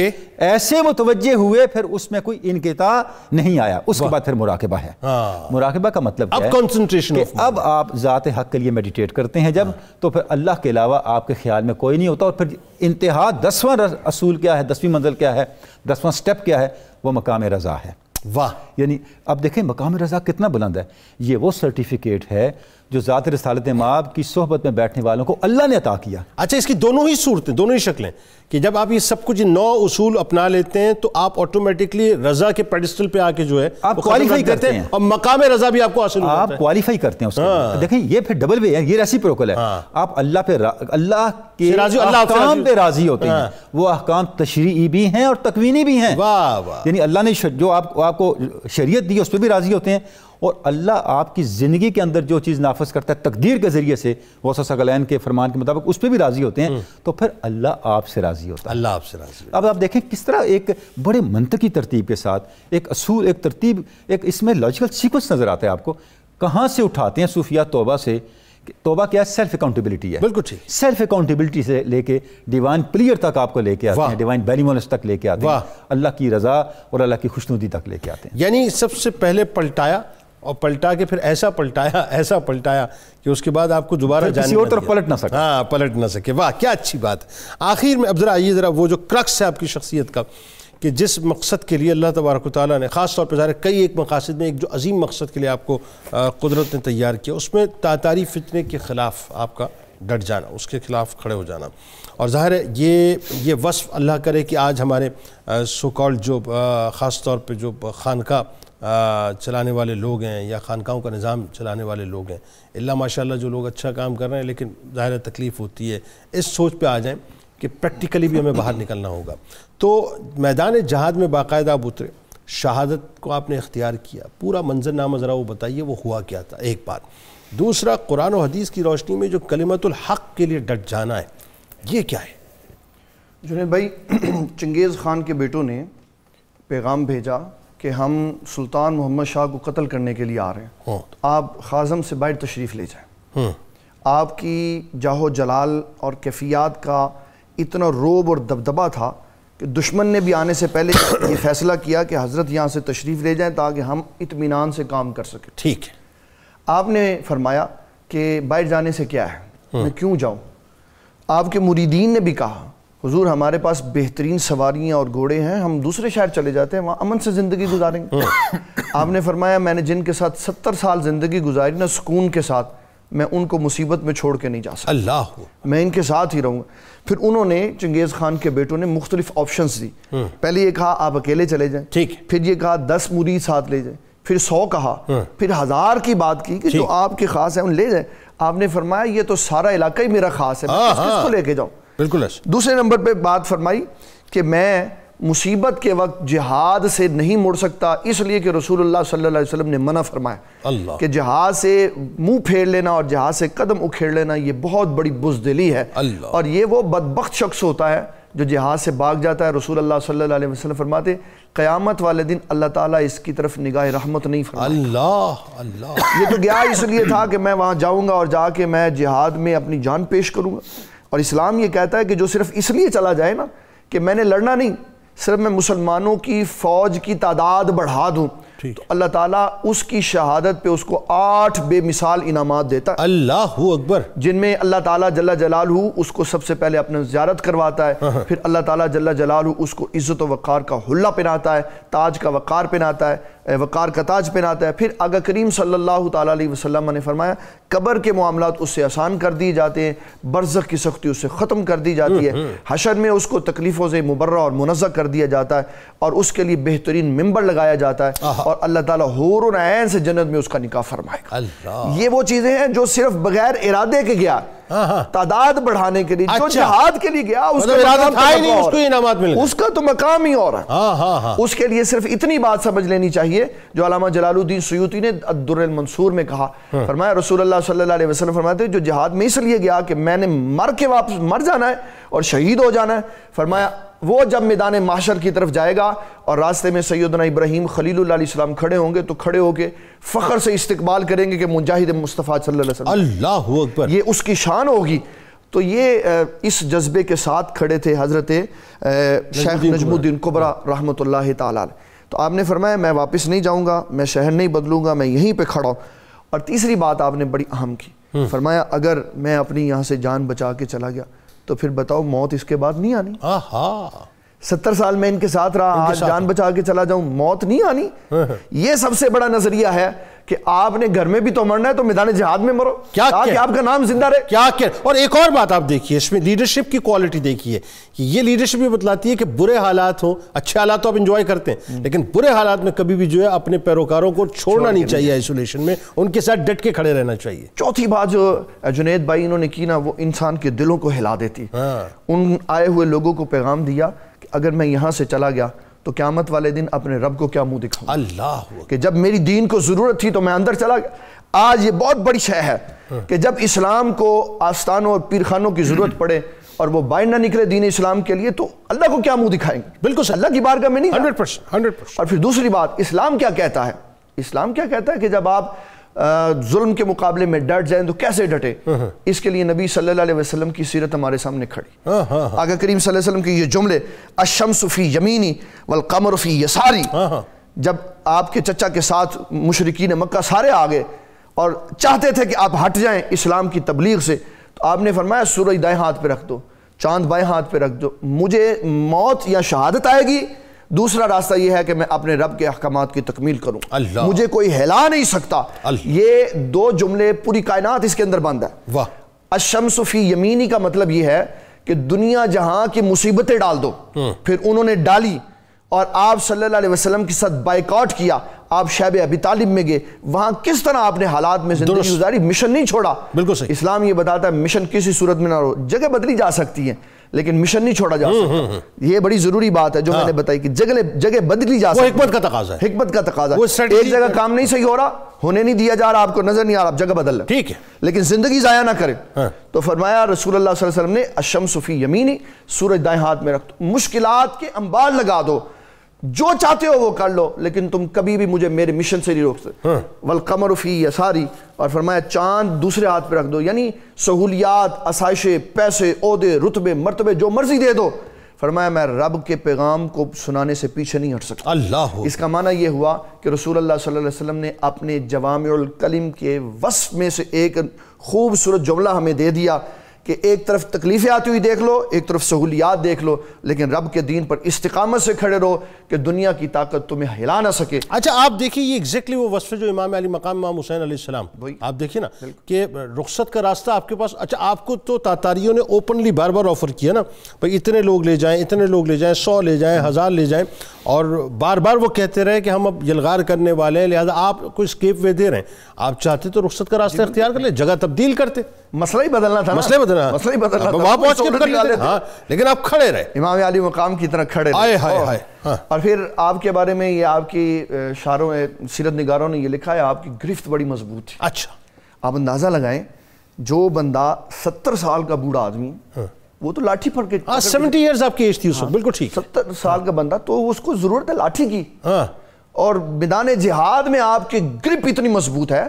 ऐसे मुतवजह हुए फिर उसमें कोई इनकता नहीं आया उसके बाद फिर मुराकबा है हाँ। मुराकबा का मतलब अब कंसंट्रेशन अब आप ज़ात हक के लिए मेडिटेट करते हैं जब हाँ। तो फिर अल्लाह के अलावा आपके ख्याल में कोई नहीं होता और फिर इंतहा दसवां असूल क्या है दसवीं मंजिल क्या है दसवां स्टेप क्या है वह मकाम रजा है वाह यानी अब देखें मकाम रजा कितना बुलंद है ये वो सर्टिफिकेट है जो ज़ात रसालत माब की सोहबत में बैठने वालों को अल्लाह ने अता किया अच्छा इसकी दोनों ही सूरतें दोनों ही शक्लें कि जब आप ये सब कुछ नौ उसूल अपना लेते हैं तो आप ऑटोमेटिकली रजा के पेडिस्टल पे आके जो है आप क्वालिफाई करते हैं और मकाम रजा भी आपको हासिल आप क्वालिफाई करते हैं उसको हाँ। देखें ये फिर डबल वे है ये रेसी प्रोकल है हाँ। आप अल्लाह पे अल्लाह कि अहकाम पे राजी होते हाँ। हैं वो अहकाम तशरी भी हैं और तकवीनी भी हैं यानी अल्लाह ने जो आप आपको शरीयत दी है उस पर भी राजी होते हैं और अल्लाह आपकी ज़िंदगी के अंदर जो चीज़ नाफज करता है तकदीर के ज़रिए से वसा सकलैन के फरमान के मुताबिक उस पर भी राज़ी होते हैं हम्म। तो फिर अल्लाह आपसे राज़ी होता है अल्लाह आपसे राज़ी अब आप देखें किस तरह एक बड़े की तरतीब के साथ एक असूल एक तरतीब एक इसमें लॉजिकल सीक्वेंस नज़र आता है आपको कहाँ से उठाते हैं सूफिया तोबा से तोबा क्या सेल्फ अकाउंटेबिलिटी है बिल्कुल ठीक सेल्फ अकाउंटेबिलिटी से लेके डिवाइन प्लेयर तक आपको लेके आते हैं डिवाइन बेलीमोनस तक लेके आते हैं अल्लाह की रजा और अल्लाह की खुशनुदी तक लेके आते हैं यानी सबसे पहले पलटाया और पलटा के फिर ऐसा पलटाया ऐसा पलटाया कि उसके बाद आपको दोबारा किसी और तरफ पलट ना सके हाँ पलट ना सके वाह क्या अच्छी बात आखिर में अब ज़रा आइए ज़रा वो जो क्रक्स है आपकी शख्सियत का कि जिस मकसद के लिए अल्लाह तबारक ताली ने ख़ास तौर पर ज़ाहिर कई एक मकासद में एक जो अजीम मकसद के लिए आपको कुदरत ने तैयार किया उसमें तातारी फितने के ख़िलाफ़ आपका डट जाना उसके ख़िलाफ़ खड़े हो जाना और ज़ाहिर है ये ये वसफ़ अल्लाह करे कि आज हमारे सोकॉल्ड जो ख़ास तौर पर जो खानका चलाने वाले लोग हैं या खानकाओं का निज़ाम चलाने वाले लोग हैं अल्लाह माशाल्लाह जो लोग अच्छा काम कर रहे हैं लेकिन ज़ाहिर तकलीफ़ होती है इस सोच पे आ जाएं कि प्रैक्टिकली भी हमें बाहर निकलना होगा तो मैदान जहाद में बाकायदा आप उतरे शहादत को आपने इख्तियार किया पूरा मंजरनामा ज़रा वो बताइए वो हुआ क्या था एक बात दूसरा कुरान और हदीस की रोशनी में जो कलिमतुल हक के लिए डट जाना है ये क्या है जुनेद भाई [CLEARS THROAT] चंगेज़ ख़ान के बेटों ने पैगाम भेजा कि हम सुल्तान मोहम्मद शाह को कत्ल करने के लिए आ रहे हैं तो आप खाजम से बाहर तशरीफ़ ले जाएं हाँ। आपकी जाहो जलाल और कैफियात का इतना रोब और दबदबा था कि दुश्मन ने भी आने से पहले [COUGHS] ये फैसला किया कि हज़रत यहाँ से तशरीफ़ ले जाएं ताकि हम इतमान से काम कर सकें ठीक है आपने फरमाया कि बाहर जाने से क्या है हम्म। मैं क्यों जाऊँ आपके मुरीदीन ने भी कहा हुजूर हमारे पास बेहतरीन सवारियाँ और घोड़े हैं हम दूसरे शहर चले जाते हैं वहाँ अमन से ज़िंदगी गुजारेंगे हम्म। आपने फरमाया मैंने जिनके साथ सत्तर साल ज़िंदगी गुजारी ना सुकून के साथ मैं उनको मुसीबत में छोड़ के नहीं जा सकता अल्लाह मैं इनके साथ ही रहूँगा फिर उन्होंने चंगेज़ खान के बेटों ने मुख्तलिफ ऑप्शन दी हम्म। पहले ये कहा आप अकेले चले जाएँ ठीक फिर ये कहा दस मुरीद साथ ले जाएँ फिर सौ कहा हम्म। फिर हज़ार की बात की कि जो आपके खास हैं उन ले जाएँ आपने फरमाया ये तो सारा इलाका ही मेरा खास है हाँ, हाँ। लेके जाऊँ बिल्कुल दूसरे नंबर पर बात फरमाई कि मैं मुसीबत के वक्त जिहाद से नहीं मुड़ सकता इसलिए कि रसूलुल्लाह सल्लल्लाहु अलैहि वसल्लम ने मना फरमाया कि जहाज से मुंह फेर लेना और जहाज से कदम उखेड़ लेना ये बहुत बड़ी बुजदिली है और ये वो बदबक शख्स होता है जो जहाज से भाग जाता है रसूल अल्लाह सल्लल्लाहु अलैहि वसल्लम फरमाते क़यामत वाले दिन अल्लाह ताला इसकी तरफ निगाह रहमत नहीं अल्लाह अल्लाह ये तो गया इसलिए था कि मैं वहाँ जाऊँगा और जाके मैं जिहाद में अपनी जान पेश करूँगा और इस्लाम ये कहता है कि जो सिर्फ इसलिए चला जाए ना कि मैंने लड़ना नहीं सिर्फ मैं मुसलमानों की फ़ौज की तादाद बढ़ा दूँ तो अल्लाह ताला उसकी शहादत पे उसको आठ बेमिसाल इनाम देता है अल्लाह अकबर जिनमें अल्लाह ताला जल्ला जलाल उसको सबसे पहले अपने ज्यारत करवाता है हाँ, हाँ। फिर अल्लाह ताला जल्ला जलाल उसको इज़्ज़त वक़ार का हुल्ला पहनाता है ताज का वक़ार पहनाता है वक़ार का ताज पहनाता है फिर आगा करीम सल्लल्लाहु अलैहि वसल्लम ने फरमाया कब्र के मामला उससे आसान कर दिए जाते हैं बरसक की सख्ती उससे ख़त्म कर दी जाती है हम्म, हम्म। हशर में उसको तकलीफ़ों से मुबर्रा और मुनज़ कर दिया जाता है और उसके लिए बेहतरीन मंबर लगाया जाता है और अल्लाह ताला होर से जन्नत में उसका निकाह फरमाएगा ये वो चीज़ें हैं जो सिर्फ बगैर इरादे के गया हाँ। तादाद बढ़ाने के लिए अच्छा। जो जिहाद के लिए गया मतलब उसका उसका तो मकाम ही और है हाँ, हाँ, उसके लिए सिर्फ इतनी बात समझ लेनी चाहिए जो अलामा जलालुद्दीन सयूती ने अब्दुल मंसूर में कहा फरमाया रसूल सल्लल्लाहु वसल्लम फरमाते जो जहाद में इसलिए गया कि मैंने मर के वापस मर जाना है और शहीद हो जाना है फरमाया वो जब मैदान माशर की तरफ जाएगा और रास्ते में सैदना इब्राहिम खलीलम खड़े होंगे तो खड़े होके फ़ख्र से इस्तकबाल करेंगे कि मुजाहिद मुस्तफ़ा ये उसकी शान होगी तो ये इस जज्बे के साथ खड़े थे हज़रत शेख नजमुद्दीन कुबरा रहमत तो आपने फरमाया मैं वापस नहीं जाऊँगा मैं शहर नहीं बदलूँगा मैं यहीं पर खड़ा हूँ और तीसरी बात आपने बड़ी अहम की हम्म। फरमाया अगर मैं अपनी यहाँ से जान बचा के चला गया तो फिर बताओ मौत इसके बाद नहीं आनी सत्तर साल में इनके साथ रहा आज जान बचा के चला जाऊं मौत नहीं आनी हाँ, हाँ। ये सबसे बड़ा नजरिया है कि आपने घर में भी तो मरना है तो मैदान जहाद में मरो क्या ताकि आपका नाम जिंदा रहे क्या क्या और एक और बात आप देखिए इसमें लीडरशिप की क्वालिटी देखिए कि ये लीडरशिप भी बतलाती है कि बुरे हालात हो अच्छे हालात तो आप इंजॉय करते हैं हम्म। लेकिन बुरे हालात में कभी भी जो है अपने पैरोकारों को छोड़ना नहीं चाहिए आइसोलेशन में उनके साथ डट के खड़े रहना चाहिए चौथी बात जो जुनेद भाई इन्होंने की ना वो इंसान के दिलों को हिला देती हाँ। उन आए हुए लोगों को पैगाम दिया कि अगर मैं यहाँ से चला गया तो क्यामत वाले दिन अपने रब को क्या मुंह दिखाऊं अल्लाह कि जब मेरी दीन को ज़रूरत थी तो मैं अंदर चला गया आज ये बहुत बड़ी शह है हाँ। कि जब इस्लाम को आस्थानों और पीरखानों की ज़रूरत [CLEARS THROAT] पड़े और वो बाहर ना निकले दीन इस्लाम के लिए तो अल्लाह को क्या मुंह दिखाएंगे बिल्कुल अल्लाह की बारगाह में नहीं हंड्रेड परसेंट हंड्रेड परसेंट और फिर दूसरी बात इस्लाम क्या कहता है इस्लाम क्या कहता है कि जब आप जुल्म के मुकाबले में डट जाए तो कैसे डटे हाँ, हाँ। इसके लिए नबी सल्लल्लाहु अलैहि वसल्लम की सीरत हमारे सामने खड़ी हाँ, आगे करीम सल्लल्लाहु अलैहि वसल्लम के ये जुमले अशम सुफ़ी यमीनी वल कमर फ़ी यसारी जब आपके चचा के साथ मुशरकिन मक्का सारे आ गए और चाहते थे कि आप हट जाएं इस्लाम की तबलीग से तो आपने फरमाया सूरज दाएँ हाथ पे रख दो चांद बाएँ हाथ पे रख दो मुझे मौत या शहादत आएगी दूसरा रास्ता यह है कि मैं अपने रब के अहकाम की तकमील करूं मुझे कोई हिला नहीं सकता ये दो जुमले पूरी कायनात इसके अंदर बंद है वाह अशमसफ़ी यमीनी का मतलब यह है कि दुनिया जहां की मुसीबतें डाल दो हम्म। फिर उन्होंने डाली और आप सल्लल्लाहु अलैहि वसल्लम के साथ बाइकआउट किया आप शैब अभी तालिब में गए वहां किस तरह आपने हालात में जिंदगी गुजारी मिशन नहीं छोड़ा बिल्कुल सही इस्लाम ये बताता है मिशन किसी सूरत में ना हो जगह बदली जा सकती है लेकिन मिशन नहीं छोड़ा जा हम्म, सकता हम्म, हम्म। ये बड़ी जरूरी बात है जो हाँ। मैंने बताई कि जगह जगह बदली जा सकती है का तकाजा है हिकमत का तकाजा एक जगह काम नहीं सही हो रहा होने नहीं दिया जा रहा आपको नजर नहीं आ रहा आप जगह बदल रहे ठीक है लेकिन जिंदगी जाया ना करें हाँ। तो फरमाया रसूल अल्लाह ने अशम सूफी यमीनी सूरज दाएं हाथ में रख दो मुश्किल के अंबार लगा दो जो चाहते हो वो कर लो लेकिन तुम कभी भी मुझे मेरे मिशन से नहीं रोक सकते हाँ। वल कमर फी यसारी और फरमाया चांद दूसरे हाथ पे रख दो यानी सहूलियात आसाइशें पैसे अहदे रुतबे मरतबे जो मर्जी दे दो फरमाया मैं रब के पैगाम को सुनाने से पीछे नहीं हट सकता अल्लाह इसका माना यह हुआ कि रसूल अल्लाह सल्लल्लाहु अलैहि वसल्लम ने अपने जवाम कलम के वस्फ में से एक खूबसूरत जुमला हमें दे दिया कि एक तरफ तकलीफ़ें आती हुई देख लो एक तरफ सहूलियात देख लो लेकिन रब के दीन पर इस्तकामत से खड़े रहो कि दुनिया की ताकत तुम्हें हिला ना सके अच्छा आप देखिए ये एग्जैक्टली वो वस्फ जो इमाम अली मकाम इमाम हुसैन सलाम आप देखिए ना कि रुख्सत का रास्ता आपके पास अच्छा आपको तो तातारियों ने ओपनली बार बार ऑफ़र किया ना भाई इतने लोग ले जाएँ इतने लोग ले जाएँ सौ ले जाएँ हज़ार ले जाएँ और बार बार वो कहते रहे कि हम अब यलगार करने वाले हैं लिहाजा आप कोई स्केप वे दे रहे हैं आप चाहते तो रुख्सत का रास्ता अख्तियार कर ले जगह तब्दील करते मसला ही बदलना था मसला बदलना मसला ही बदलना वहाँ पहुँच के कर लेते हाँ लेकिन आप खड़े रहे इमाम अली मकाम की तरह खड़े आए हाय हाय और फिर आपके बारे में ये आपकी शारों सीरत निगारों ने ये लिखा है आपकी गिरफ्त बड़ी मजबूत थी अच्छा आप अंदाज़ा लगाएं जो बंदा सत्तर साल का बूढ़ा आदमी हाँ। वो तो लाठी फड़ के सेवेंटी हाँ, ईयर्स आपकी एज थी उस हाँ। बिल्कुल ठीक सत्तर साल का बंदा तो उसको ज़रूरत है लाठी की हाँ। और मैदान जिहाद में आपके ग्रिप इतनी मजबूत है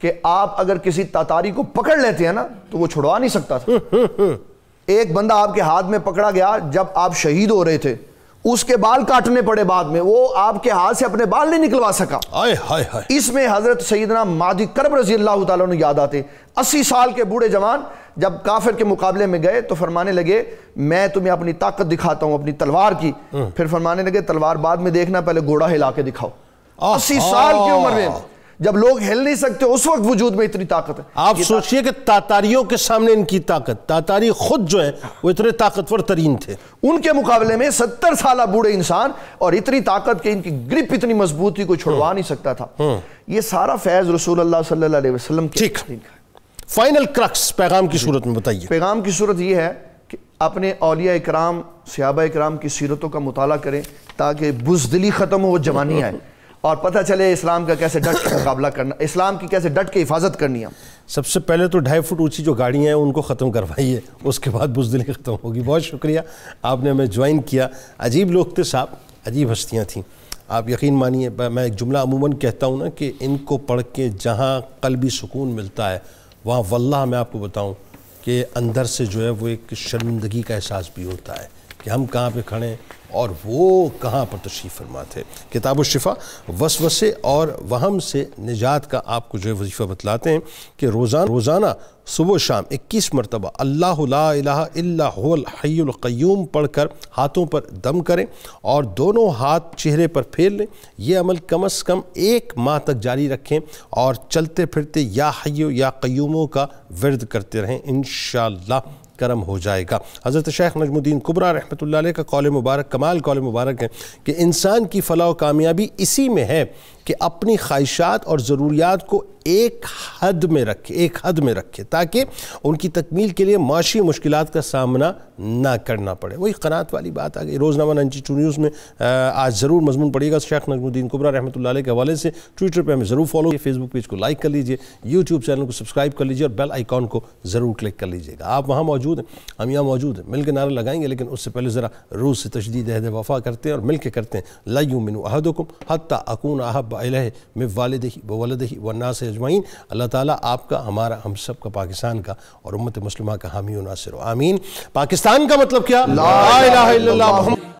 कि आप अगर किसी तातारी को पकड़ लेते हैं ना तो वो छुड़वा नहीं सकता था [LAUGHS] एक बंदा आपके हाथ में पकड़ा गया जब आप शहीद हो रहे थे उसके बाल काटने पड़े बाद में वो आपके हाथ से अपने बाल नहीं निकलवा सका आए, हाय हाय इसमें हजरत सईदना मादी करब रजी अल्लाह ने याद आते अस्सी साल के बूढ़े जवान जब काफिर के मुकाबले में गए तो फरमाने लगे मैं तुम्हें अपनी ताकत दिखाता हूँ अपनी तलवार की हम्म। फिर फरमाने लगे तलवार बाद में देखना पहले घोड़ा हिला के दिखाओ अस्सी साल की उम्र में जब लोग हिल नहीं सकते उस वक्त वजूद में इतनी ताकत है आप सोचिए कि तातारियों के सामने इनकी ताकत तातारी खुद जो है वो इतने ताकतवर तरीन थे उनके मुकाबले में सत्तर साल बूढ़े इंसान और इतनी ताकत के इनकी ग्रिप इतनी मजबूती को छुड़वा हम्म। नहीं सकता था हम्म। ये सारा फैज रसूल सल्ला वसलम के ठीक फाइनल क्रक्स पैगाम की सूरत में बताइए पैगाम की सूरत यह है कि अपने अलिया इक्राम सियाबा इक्राम की सीरतों का मुताला करें ताकि बुजदली ख़त्म हो जवानी आए और पता चले इस्लाम का कैसे डट के [COUGHS] मुकाबला करना इस्लाम की कैसे डट के हिफाजत करनी है सबसे पहले तो ढाई फुट ऊंची जो गाड़ियाँ हैं उनको ख़त्म करवाइए उसके बाद बुजदली ख़त्म होगी बहुत शुक्रिया आपने हमें ज्वाइन किया अजीब लोग थे साहब अजीब हस्तियाँ थीं आप यकीन मानिए मैं एक जुमला अमूमन कहता हूँ ना कि इनको पढ़ के जहाँ कल भी सुकून मिलता है वहाँ वल्ला मैं आपको बताऊँ कि अंदर से जो है वो एक शर्मिंदगी का एहसास भी होता है कि हम कहाँ पे खड़े और वो कहाँ पर तशरीफ़ फरमा थे किताब शिफा वसवसे और वहम से निजात का आपको जो वजीफ़ा बतलाते हैं कि रोज़ाना रोज़ाना सुबह शाम इक्कीस मरतबा अल्लाम पढ़ कर हाथों पर दम करें और दोनों हाथ चेहरे पर फेर लें यह अमल कम अज़ कम एक माह तक जारी रखें और चलते फिरते या हयो या क्यूमों का वर्द करते रहें इन करम हो जाएगा हज़रत शेख नजमुद्दीन कुबरा रहमत का कौल मुबारक कमाल कौल मुबारक है कि इंसान की फ़लाह कामयाबी इसी में है कि अपनी ख्वाहिशात और ज़रूरियात को एक हद में रखें एक हद में रखें ताकि उनकी तकमील के लिए माशी मुश्किल का सामना ना करना पड़े वही कनात वाली बात आ गई रोज़नामा नंची टू न्यूज़ में आज ज़रूर मजमून पड़ेगा शेख नजमुद्दीन कुबरा रहमत के हवाले से ट्विटर पर हमें ज़रूर फॉलो किए फेसबुक पेज को लाइक कर लीजिए यूट्यूब चैनल को सब्सक्राइब कर लीजिए और बेल आइकॉन को ज़रूर क्लिक कर लीजिएगा आप वहाँ मौजूद हैं हम यहाँ मौजूद हैं मिल के नारा लगाएंगे लेकिन उससे पहले ज़रा रूस से तशदीद अहद वफ़ा करते हैं और मिल के करते हैं लयू मिन अहदुकुम हती अकून अहब अहब में वालद वलद ही वन्ना से अजमाइन अल्लाह ताली आपका हमारा हम सब का पाकिस्तान का और उम्मत मुसलमा का हामी नासिर आमीन पाकिस्तान का मतलब क्या